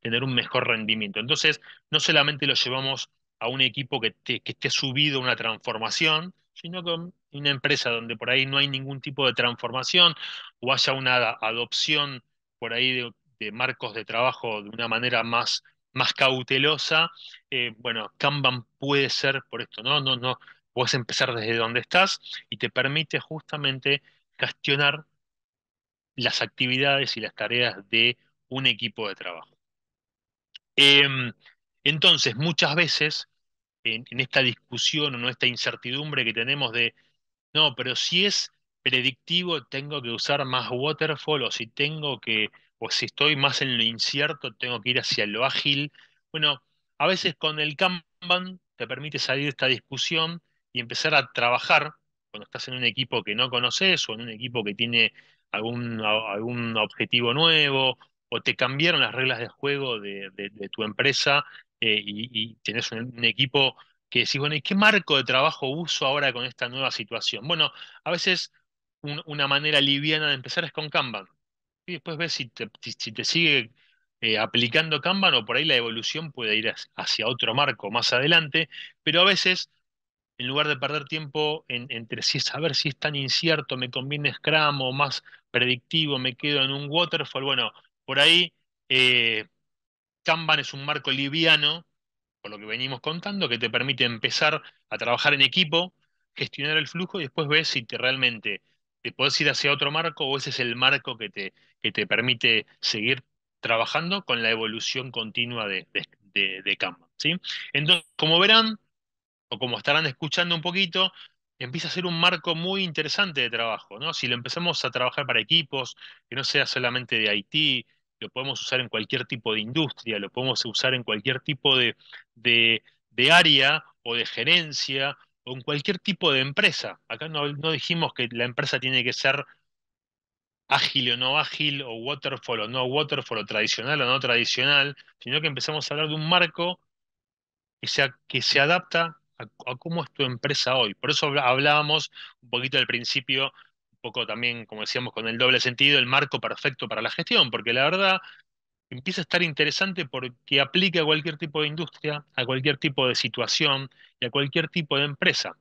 tener un mejor rendimiento. Entonces, no solamente lo llevamos a un equipo que, esté subido a una transformación, sino con una empresa donde por ahí no hay ningún tipo de transformación o haya una adopción por ahí de, marcos de trabajo de una manera más, más cautelosa, eh, bueno, Kanban puede ser por esto, ¿no? No, no, puedes empezar desde donde estás y te permite justamente gestionar las actividades y las tareas de un equipo de trabajo. Em, entonces, muchas veces en, esta discusión o en esta incertidumbre que tenemos de, no, pero si es predictivo tengo que usar más waterfall o si tengo que, o si estoy más en lo incierto tengo que ir hacia lo ágil. Bueno, a veces con el Kanban te permite salir de esta discusión y empezar a trabajar cuando estás en un equipo que no conoces o en un equipo que tiene algún, algún objetivo nuevo o te cambiaron las reglas de juego de tu empresa eh, y, tienes un, equipo que decís, bueno, ¿y qué marco de trabajo uso ahora con esta nueva situación? Bueno, a veces una manera liviana de empezar es con Kanban. Y después ves si te, si te sigue eh, aplicando Kanban o por ahí la evolución puede ir hacia otro marco más adelante, pero a veces en lugar de perder tiempo entre si es saber si es tan incierto, me conviene Scrum o más predictivo, me quedo en un waterfall, bueno, por ahí eh, Kanban es un marco liviano, por lo que venimos contando, que te permite empezar a trabajar en equipo, gestionar el flujo y después ves si te realmente te puedes ir hacia otro marco o ese es el marco que te, que te permite seguir trabajando con la evolución continua de, de, de, Kanban. Entonces, como verán, o como estarán escuchando un poquito, empieza a ser un marco muy interesante de trabajo. Si lo empezamos a trabajar para equipos, que no sea solamente de IT, lo podemos usar en cualquier tipo de industria, lo podemos usar en cualquier tipo de, área o de gerencia o en cualquier tipo de empresa. Acá no, dijimos que la empresa tiene que ser ágil o no ágil, o waterfall o no waterfall, o tradicional o no tradicional, sino que empezamos a hablar de un marco que se, que se adapta a, cómo es tu empresa hoy. Por eso hablábamos un poquito al principio poco también, como decíamos, con el doble sentido, el marco perfecto para la gestión, porque la verdad empieza a estar interesante porque aplica a cualquier tipo de industria, a cualquier tipo de situación y a cualquier tipo de empresa.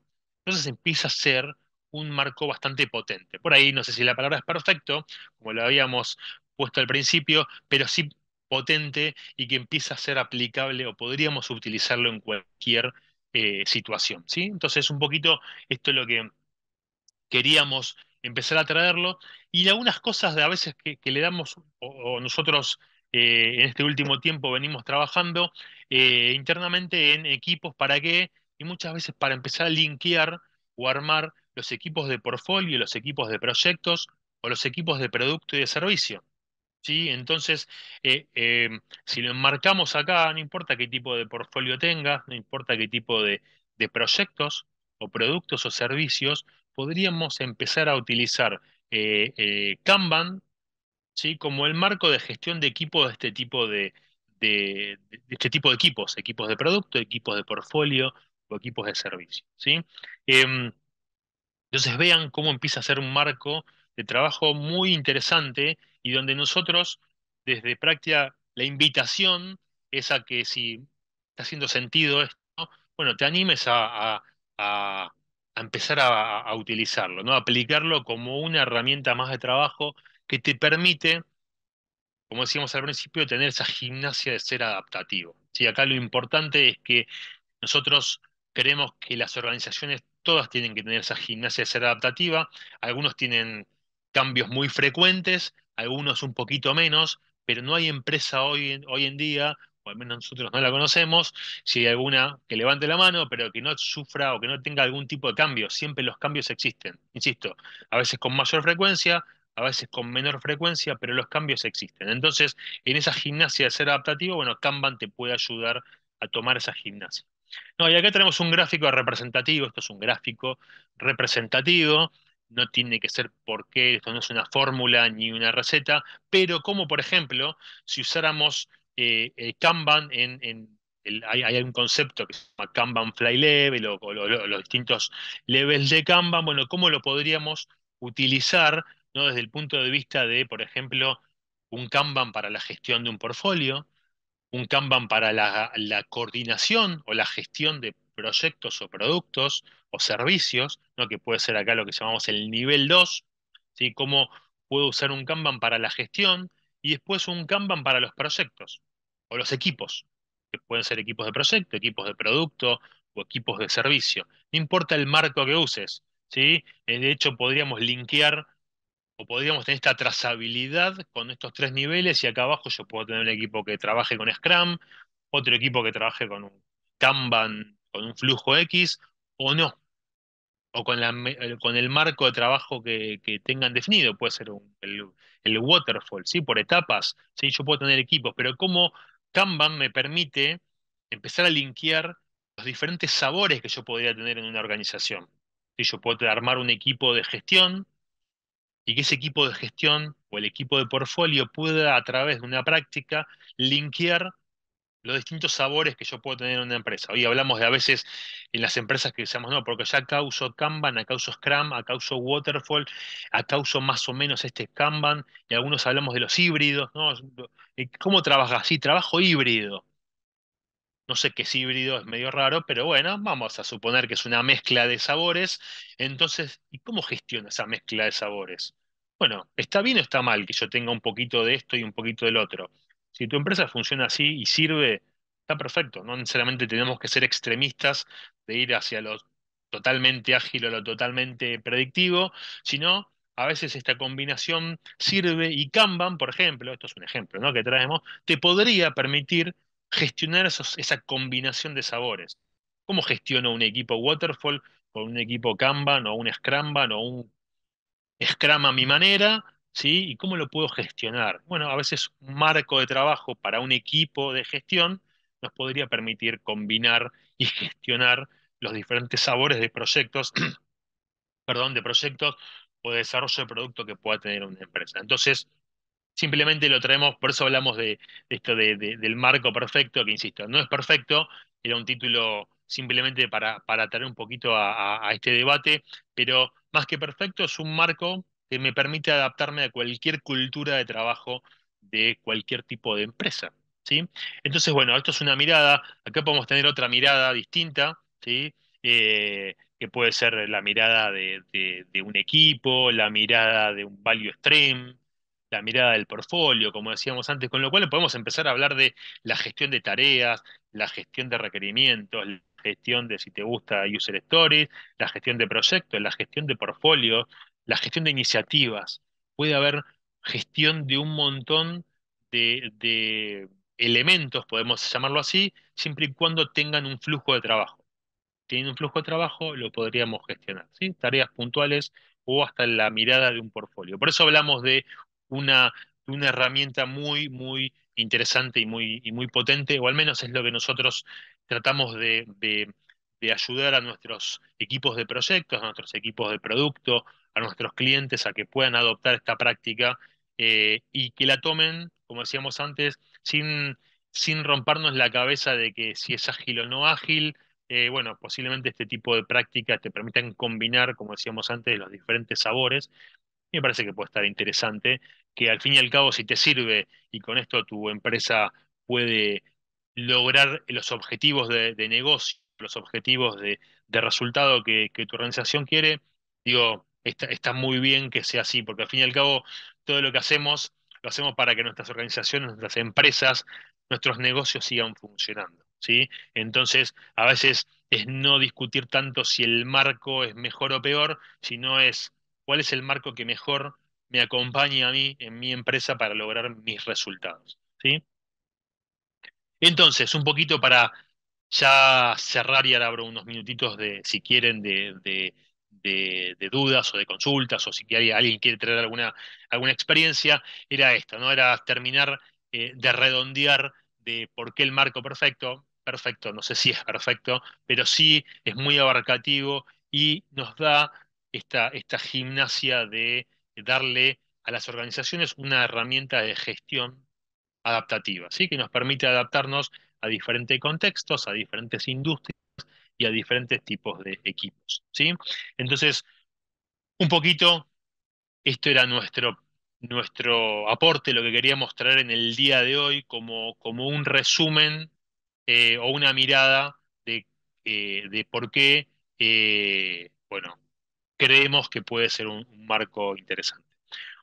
Entonces empieza a ser un marco bastante potente. Por ahí, no sé si la palabra es perfecto, como lo habíamos puesto al principio, pero sí potente y que empieza a ser aplicable o podríamos utilizarlo en cualquier eh, situación. ¿sí? Entonces, un poquito esto es lo que queríamos empezar a traerlo. Y algunas cosas de a veces que, le damos, o, nosotros eh, en este último tiempo venimos trabajando eh, internamente en equipos para qué, y muchas veces para empezar a linkear o armar los equipos de portfolio, los equipos de proyectos o los equipos de producto y de servicio. ¿Sí? Entonces, eh, si lo enmarcamos acá, no importa qué tipo de portfolio tenga no importa qué tipo de, proyectos o productos o servicios, podríamos empezar a utilizar eh, eh, Kanban ¿sí? como el marco de gestión de equipos de este tipo de, este tipo de equipos, equipos de producto, equipos de portfolio o equipos de servicio. ¿sí? Em, entonces vean cómo empieza a ser un marco de trabajo muy interesante y donde nosotros, desde práctica, la invitación es a que si está haciendo sentido esto, bueno, te animes a a empezar a, utilizarlo, ¿no? aplicarlo como una herramienta más de trabajo que te permite, como decíamos al principio, tener esa gimnasia de ser adaptativo. Si Acá lo importante es que nosotros creemos que las organizaciones todas tienen que tener esa gimnasia de ser adaptativa, algunos tienen cambios muy frecuentes, algunos un poquito menos, pero no hay empresa hoy hoy en día o al menos nosotros no la conocemos, si hay alguna que levante la mano, pero que no sufra o que no tenga algún tipo de cambio. Siempre los cambios existen, insisto, a veces con mayor frecuencia, a veces con menor frecuencia, pero los cambios existen. Entonces, en esa gimnasia de ser adaptativo, bueno, Kanban te puede ayudar a tomar esa gimnasia. No, y acá tenemos un gráfico representativo, esto es un gráfico representativo, no tiene que ser por qué, esto no es una fórmula ni una receta, pero como por ejemplo, si usáramos eh, Kanban en, hay, un concepto que se llama Kanban Fly Level o, los distintos levels de Kanban, bueno, ¿cómo lo podríamos utilizar desde el punto de vista de, por ejemplo, un Kanban para la gestión de un portfolio, un Kanban para la, coordinación o la gestión de proyectos o productos o servicios, que puede ser acá lo que llamamos el nivel 2, ¿sí? ¿Cómo puedo usar un Kanban para la gestión? y después un Kanban para los proyectos o los equipos, que pueden ser equipos de proyecto, equipos de producto o equipos de servicio. No importa el marco que uses, ¿sí? Eh, de hecho, podríamos linkear o podríamos tener esta trazabilidad con estos tres niveles y acá abajo yo puedo tener un equipo que trabaje con Scrum, otro equipo que trabaje con un Kanban, con un flujo X, o no o con, eh, con el marco de trabajo que, tengan definido. Puede ser el, waterfall, ¿sí? por etapas. ¿sí? Yo puedo tener equipos, pero como Kanban me permite empezar a linkear los diferentes sabores que yo podría tener en una organización. Yo puedo armar un equipo de gestión y que ese equipo de gestión o el equipo de portfolio pueda, a través de una práctica, linkear los distintos sabores que yo puedo tener en una empresa. Hoy hablamos de a veces en las empresas que decíamos, no, porque ya acá uso Kanban, acá uso Scrum, acá uso Waterfall, acá uso más o menos este Kanban, y algunos hablamos de los híbridos, ¿no? Eh, ¿Cómo trabaja Sí, trabajo híbrido. No sé qué es híbrido, es medio raro, pero bueno, vamos a suponer que es una mezcla de sabores. Entonces, ¿y cómo gestiona esa mezcla de sabores? Bueno, ¿está bien o está mal que yo tenga un poquito de esto y un poquito del otro? Si tu empresa funciona así y sirve, está perfecto. No necesariamente tenemos que ser extremistas de ir hacia lo totalmente ágil o lo totalmente predictivo, sino a veces esta combinación sirve y Kanban, por ejemplo, esto es un ejemplo ¿no? que traemos, te podría permitir gestionar esa combinación de sabores. ¿Cómo gestiono un equipo Waterfall con un equipo Kanban o un Scrumban o un Scrum a mi manera ¿sí? ¿Y cómo lo puedo gestionar? Bueno, a veces un marco de trabajo para un equipo de gestión nos podría permitir combinar [LAUGHS] y gestionar los diferentes sabores de proyectos, [CLEARS THROAT] perdón, de proyectos o de desarrollo de producto que pueda tener una empresa. Entonces, simplemente lo traemos, por eso hablamos de, esto del marco perfecto, que insisto, no es perfecto, era un título simplemente para, para traer un poquito a este debate, pero más que perfecto es un marco que me permite adaptarme a cualquier cultura de trabajo de cualquier tipo de empresa. ¿sí? Entonces, bueno, esto es una mirada, acá podemos tener otra mirada distinta, ¿sí? Eh, que puede ser la mirada de, un equipo, la mirada de un value stream, la mirada del portfolio, como decíamos antes, con lo cual podemos empezar a hablar de la gestión de tareas, la gestión de requerimientos, la gestión de si te gusta user stories, la gestión de proyectos, la gestión de portfolios, la gestión de iniciativas, puede haber gestión de un montón de, elementos, podemos llamarlo así, siempre y cuando tengan un flujo de trabajo. tienen un flujo de trabajo, lo podríamos gestionar, ¿sí? Tareas puntuales o hasta la mirada de un portfolio. Por eso hablamos de una, herramienta muy, muy interesante y muy, muy potente, o al menos es lo que nosotros tratamos de, de ayudar a nuestros equipos de proyectos, a nuestros equipos de producto, a nuestros clientes a que puedan adoptar esta práctica eh, y que la tomen, como decíamos antes, sin, sin rompernos la cabeza de que si es ágil o no ágil. Eh, bueno, posiblemente este tipo de prácticas te permitan combinar, como decíamos antes, los diferentes sabores. Me parece que puede estar interesante, que al fin y al cabo, si te sirve y con esto tu empresa puede lograr los objetivos de, negocio, los objetivos de, resultado que, que, tu organización quiere, digo, está, está muy bien que sea así, porque al fin y al cabo todo lo que hacemos lo hacemos para que nuestras organizaciones, nuestras empresas, nuestros negocios sigan funcionando. ¿sí? Entonces, a veces es no discutir tanto si el marco es mejor o peor, sino es cuál es el marco que mejor me acompañe a mí en mi empresa para lograr mis resultados. ¿sí? Entonces, un poquito para ya cerrar y ahora abro unos minutitos de, si quieren, de, de, dudas o de consultas, o si alguien quiere traer alguna, alguna experiencia, era esto, ¿no? Era terminar eh, de redondear de por qué el marco perfecto, perfecto, no sé si es perfecto, pero sí es muy abarcativo y nos da esta, esta gimnasia de darle a las organizaciones una herramienta de gestión adaptativa, ¿sí? que nos permite adaptarnos a diferentes contextos, a diferentes industrias, y a diferentes tipos de equipos. ¿sí? Entonces, un poquito, esto era nuestro, nuestro aporte, lo que quería mostrar en el día de hoy como, como un resumen eh, o una mirada de, eh, por qué, eh, bueno, creemos que puede ser un, marco interesante.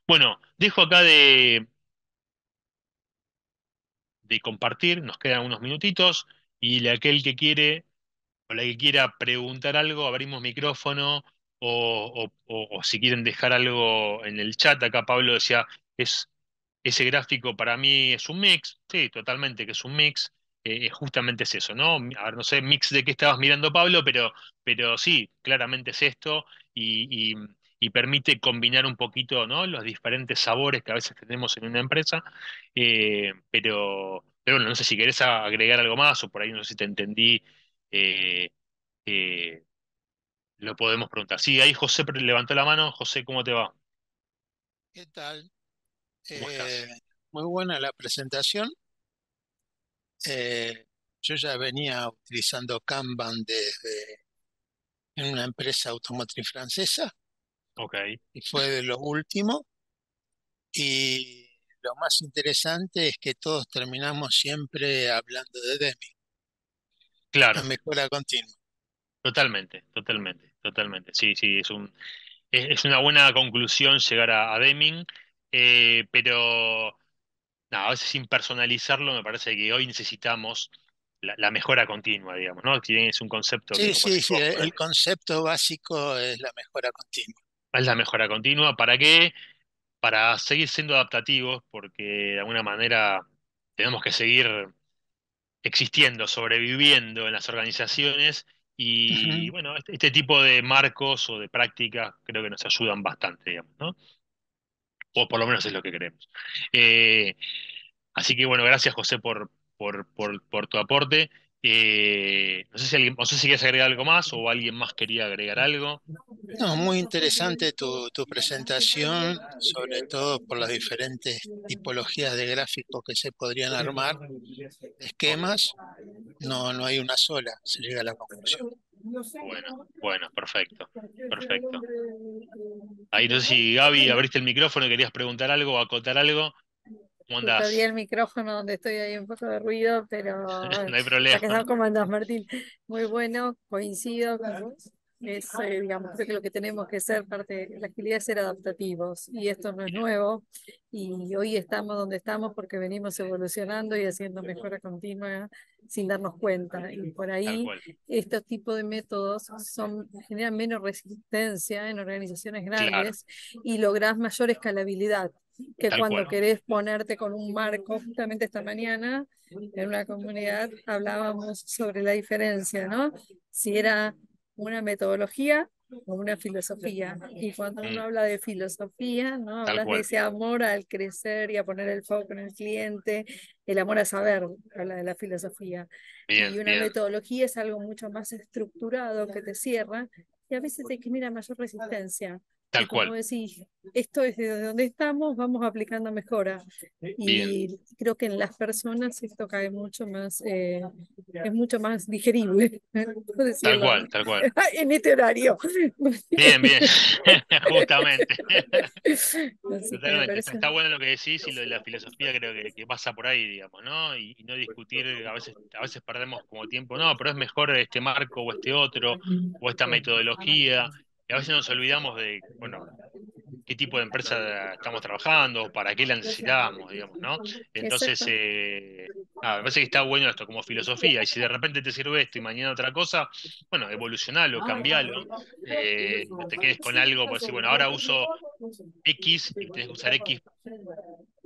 Bueno, dejo acá de, de compartir, nos quedan unos minutitos y aquel que quiere la que quiera preguntar algo, abrimos micrófono o, si quieren dejar algo en el chat. Acá Pablo decía, es, ese gráfico para mí es un mix. Sí, totalmente que es un mix. Eh, eh, justamente es eso, ¿no? A ver, no sé, mix de qué estabas mirando, Pablo, pero, pero sí, claramente es esto y, permite combinar un poquito, ¿no? Los diferentes sabores que a veces tenemos en una empresa, eh, pero, pero bueno, no sé si querés agregar algo más o por ahí no sé si te entendí eh, lo podemos preguntar. Sí, ahí José levantó la mano. José, ¿cómo te va? ¿Qué tal? Eh, muy buena la presentación. Eh, yo ya venía utilizando Kanban desde en una empresa automotriz francesa. Ok. Y fue de lo último. Y lo más interesante es que todos terminamos siempre hablando de Deming. Claro. mejora continua. Totalmente, totalmente, totalmente. Sí, sí, es un, es, una buena conclusión llegar a, Deming, eh, pero no, a veces sin personalizarlo me parece que hoy necesitamos la, mejora continua, digamos, ¿no? bien es un concepto Sí, sí, sí, el, el eh, concepto básico es la mejora continua. Es la mejora continua, ¿para qué? Para seguir siendo adaptativos, porque de alguna manera tenemos que seguir existiendo, sobreviviendo en las organizaciones y, bueno, este, este, tipo de marcos o de prácticas creo que nos ayudan bastante, digamos, ¿no? O por lo menos es lo que queremos. Eh, así que bueno, gracias José por, por tu aporte eh, no, sé si alguien, no sé si quieres agregar algo más o alguien más quería agregar algo. No, muy interesante tu, presentación, sobre todo por las diferentes tipologías de gráficos que se podrían armar, esquemas. No, no hay una sola, se llega a la conclusión. Bueno, bueno, perfecto, perfecto. Ahí no sé si Gaby abriste el micrófono y querías preguntar algo o acotar algo todavía el micrófono donde estoy, hay un poco de ruido, pero. [LAUGHS] no hay problema. ¿Cómo andás, Martín? Muy bueno, coincido con eh, digamos, creo que lo que tenemos que ser parte la agilidad es ser adaptativos y esto no es nuevo y hoy estamos donde estamos porque venimos evolucionando y haciendo mejora continua sin darnos cuenta y por ahí estos tipos de métodos son, generan menos resistencia en organizaciones grandes y logras mayor escalabilidad que cuando querés ponerte con un marco, justamente esta mañana en una comunidad hablábamos sobre la diferencia, ¿no? Si era una metodología o una filosofía. Y cuando uno mm. habla de filosofía, ¿no? Hablas de ese amor al crecer y a poner el foco en el cliente, el amor a saber, habla de la filosofía. y una metodología es algo mucho más estructurado que te cierra y a veces te genera mayor resistencia. Tal cual. Como decís, esto es de donde estamos, vamos aplicando mejora. Y creo que en las personas esto cae mucho más, eh, es mucho más digerible. ¿eh? Tal cual, tal cual. [LAUGHS] en este horario. [LAUGHS] Bien, bien, [LAUGHS] justamente. Está bueno lo que decís y lo de la filosofía creo que, pasa por ahí, digamos, ¿no? Y, y, no discutir, a veces, a veces perdemos como tiempo, no, pero es mejor este marco o este otro, o esta metodología y a veces nos olvidamos de, bueno, qué tipo de empresa estamos trabajando, para qué la necesitamos, digamos, ¿no? Entonces, a veces eh, ah, me parece que está bueno esto como filosofía, y si de repente te sirve esto y mañana otra cosa, bueno, evolucionalo, ah, cambialo, eh, no te quedes con algo, por pues decir, bueno, ahora uso X y tienes que usar X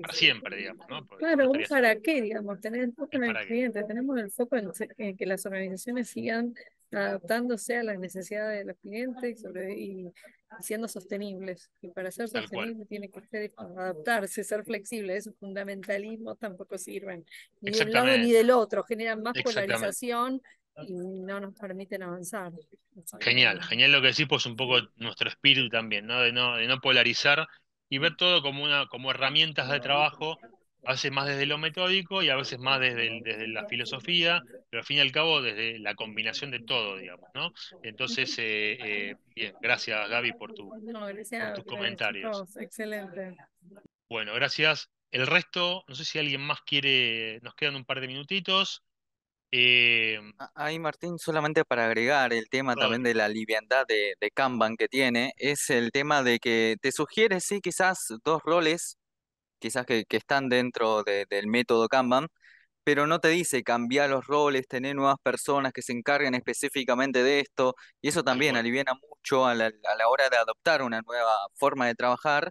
para siempre, digamos, ¿no? claro, ¿para qué, digamos? Tener el foco en tenemos el foco en que las organizaciones sigan adaptándose a las necesidades de los clientes y, sobre, y siendo sostenibles. Y para ser sostenible tiene que ser, adaptarse, ser flexible. Esos fundamentalismos tampoco sirven ni del lado ni del otro, generan más polarización y no nos permiten avanzar. Genial, genial lo que decís, pues un poco nuestro espíritu también, ¿no? De no, de no polarizar y ver todo como una como herramientas de trabajo a veces más desde lo metódico y a veces más desde, desde la filosofía, pero al fin y al cabo desde la combinación de todo, digamos, ¿no? Entonces, eh, eh, bien, gracias Gaby por, tus comentarios. Excelente. Bueno, gracias. El resto, no sé si alguien más quiere, nos quedan un par de minutitos. Eh, ahí, Martín, solamente para agregar el tema también de la liviandad de, de Kanban que tiene, es el tema de que te sugiere, sí, quizás dos roles quizás que, están dentro del método Kanban, pero no te dice cambiar los roles, tener nuevas personas que se encarguen específicamente de esto, y eso también aliviana mucho a la, hora de adoptar una nueva forma de trabajar,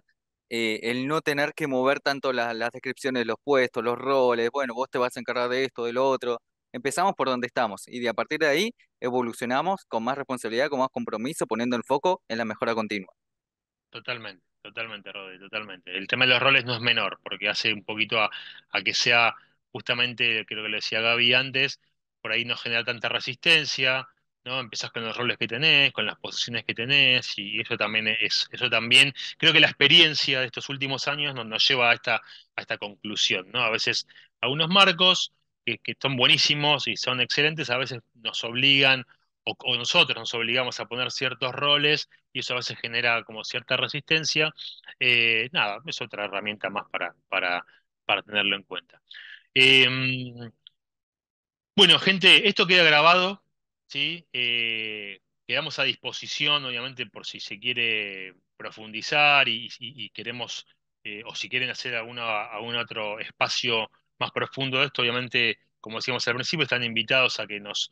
eh, el no tener que mover tanto las descripciones de los puestos, los roles, bueno, vos te vas a encargar de esto, de lo otro. Empezamos por donde estamos y de a partir de ahí evolucionamos con más responsabilidad, con más compromiso, poniendo el foco en la mejora continua. Totalmente, totalmente, Rodri, totalmente. El tema de los roles no es menor, porque hace un poquito a, que sea, justamente, creo que lo decía Gaby antes, por ahí no genera tanta resistencia, ¿no? Empezás con los roles que tenés, con las posiciones que tenés, y eso también es, eso también, creo que la experiencia de estos últimos años nos, nos lleva a esta, a esta conclusión, ¿no? A veces algunos marcos que, que son buenísimos y son excelentes, a veces nos obligan o, nosotros nos obligamos a poner ciertos roles y eso a veces genera como cierta resistencia, eh, nada, es otra herramienta más para, para, para tenerlo en cuenta. Em, bueno, gente, esto queda grabado, ¿sí? Eh, quedamos a disposición, obviamente, por si se quiere profundizar y, queremos, eh, o si quieren hacer alguna, algún otro espacio más profundo de esto, obviamente, como decíamos al principio, están invitados a que nos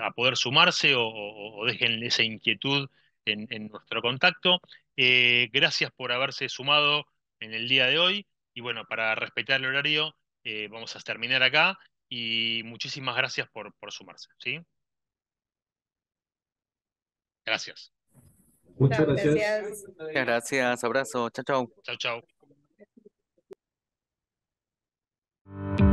a, poder sumarse o, dejen esa inquietud en, nuestro contacto. Eh, gracias por haberse sumado en el día de hoy y bueno, para respetar el horario eh, vamos a terminar acá y muchísimas gracias por, por sumarse. ¿sí? Gracias. Muchas gracias. gracias. Abrazo. Chao, chao. Chao, chao.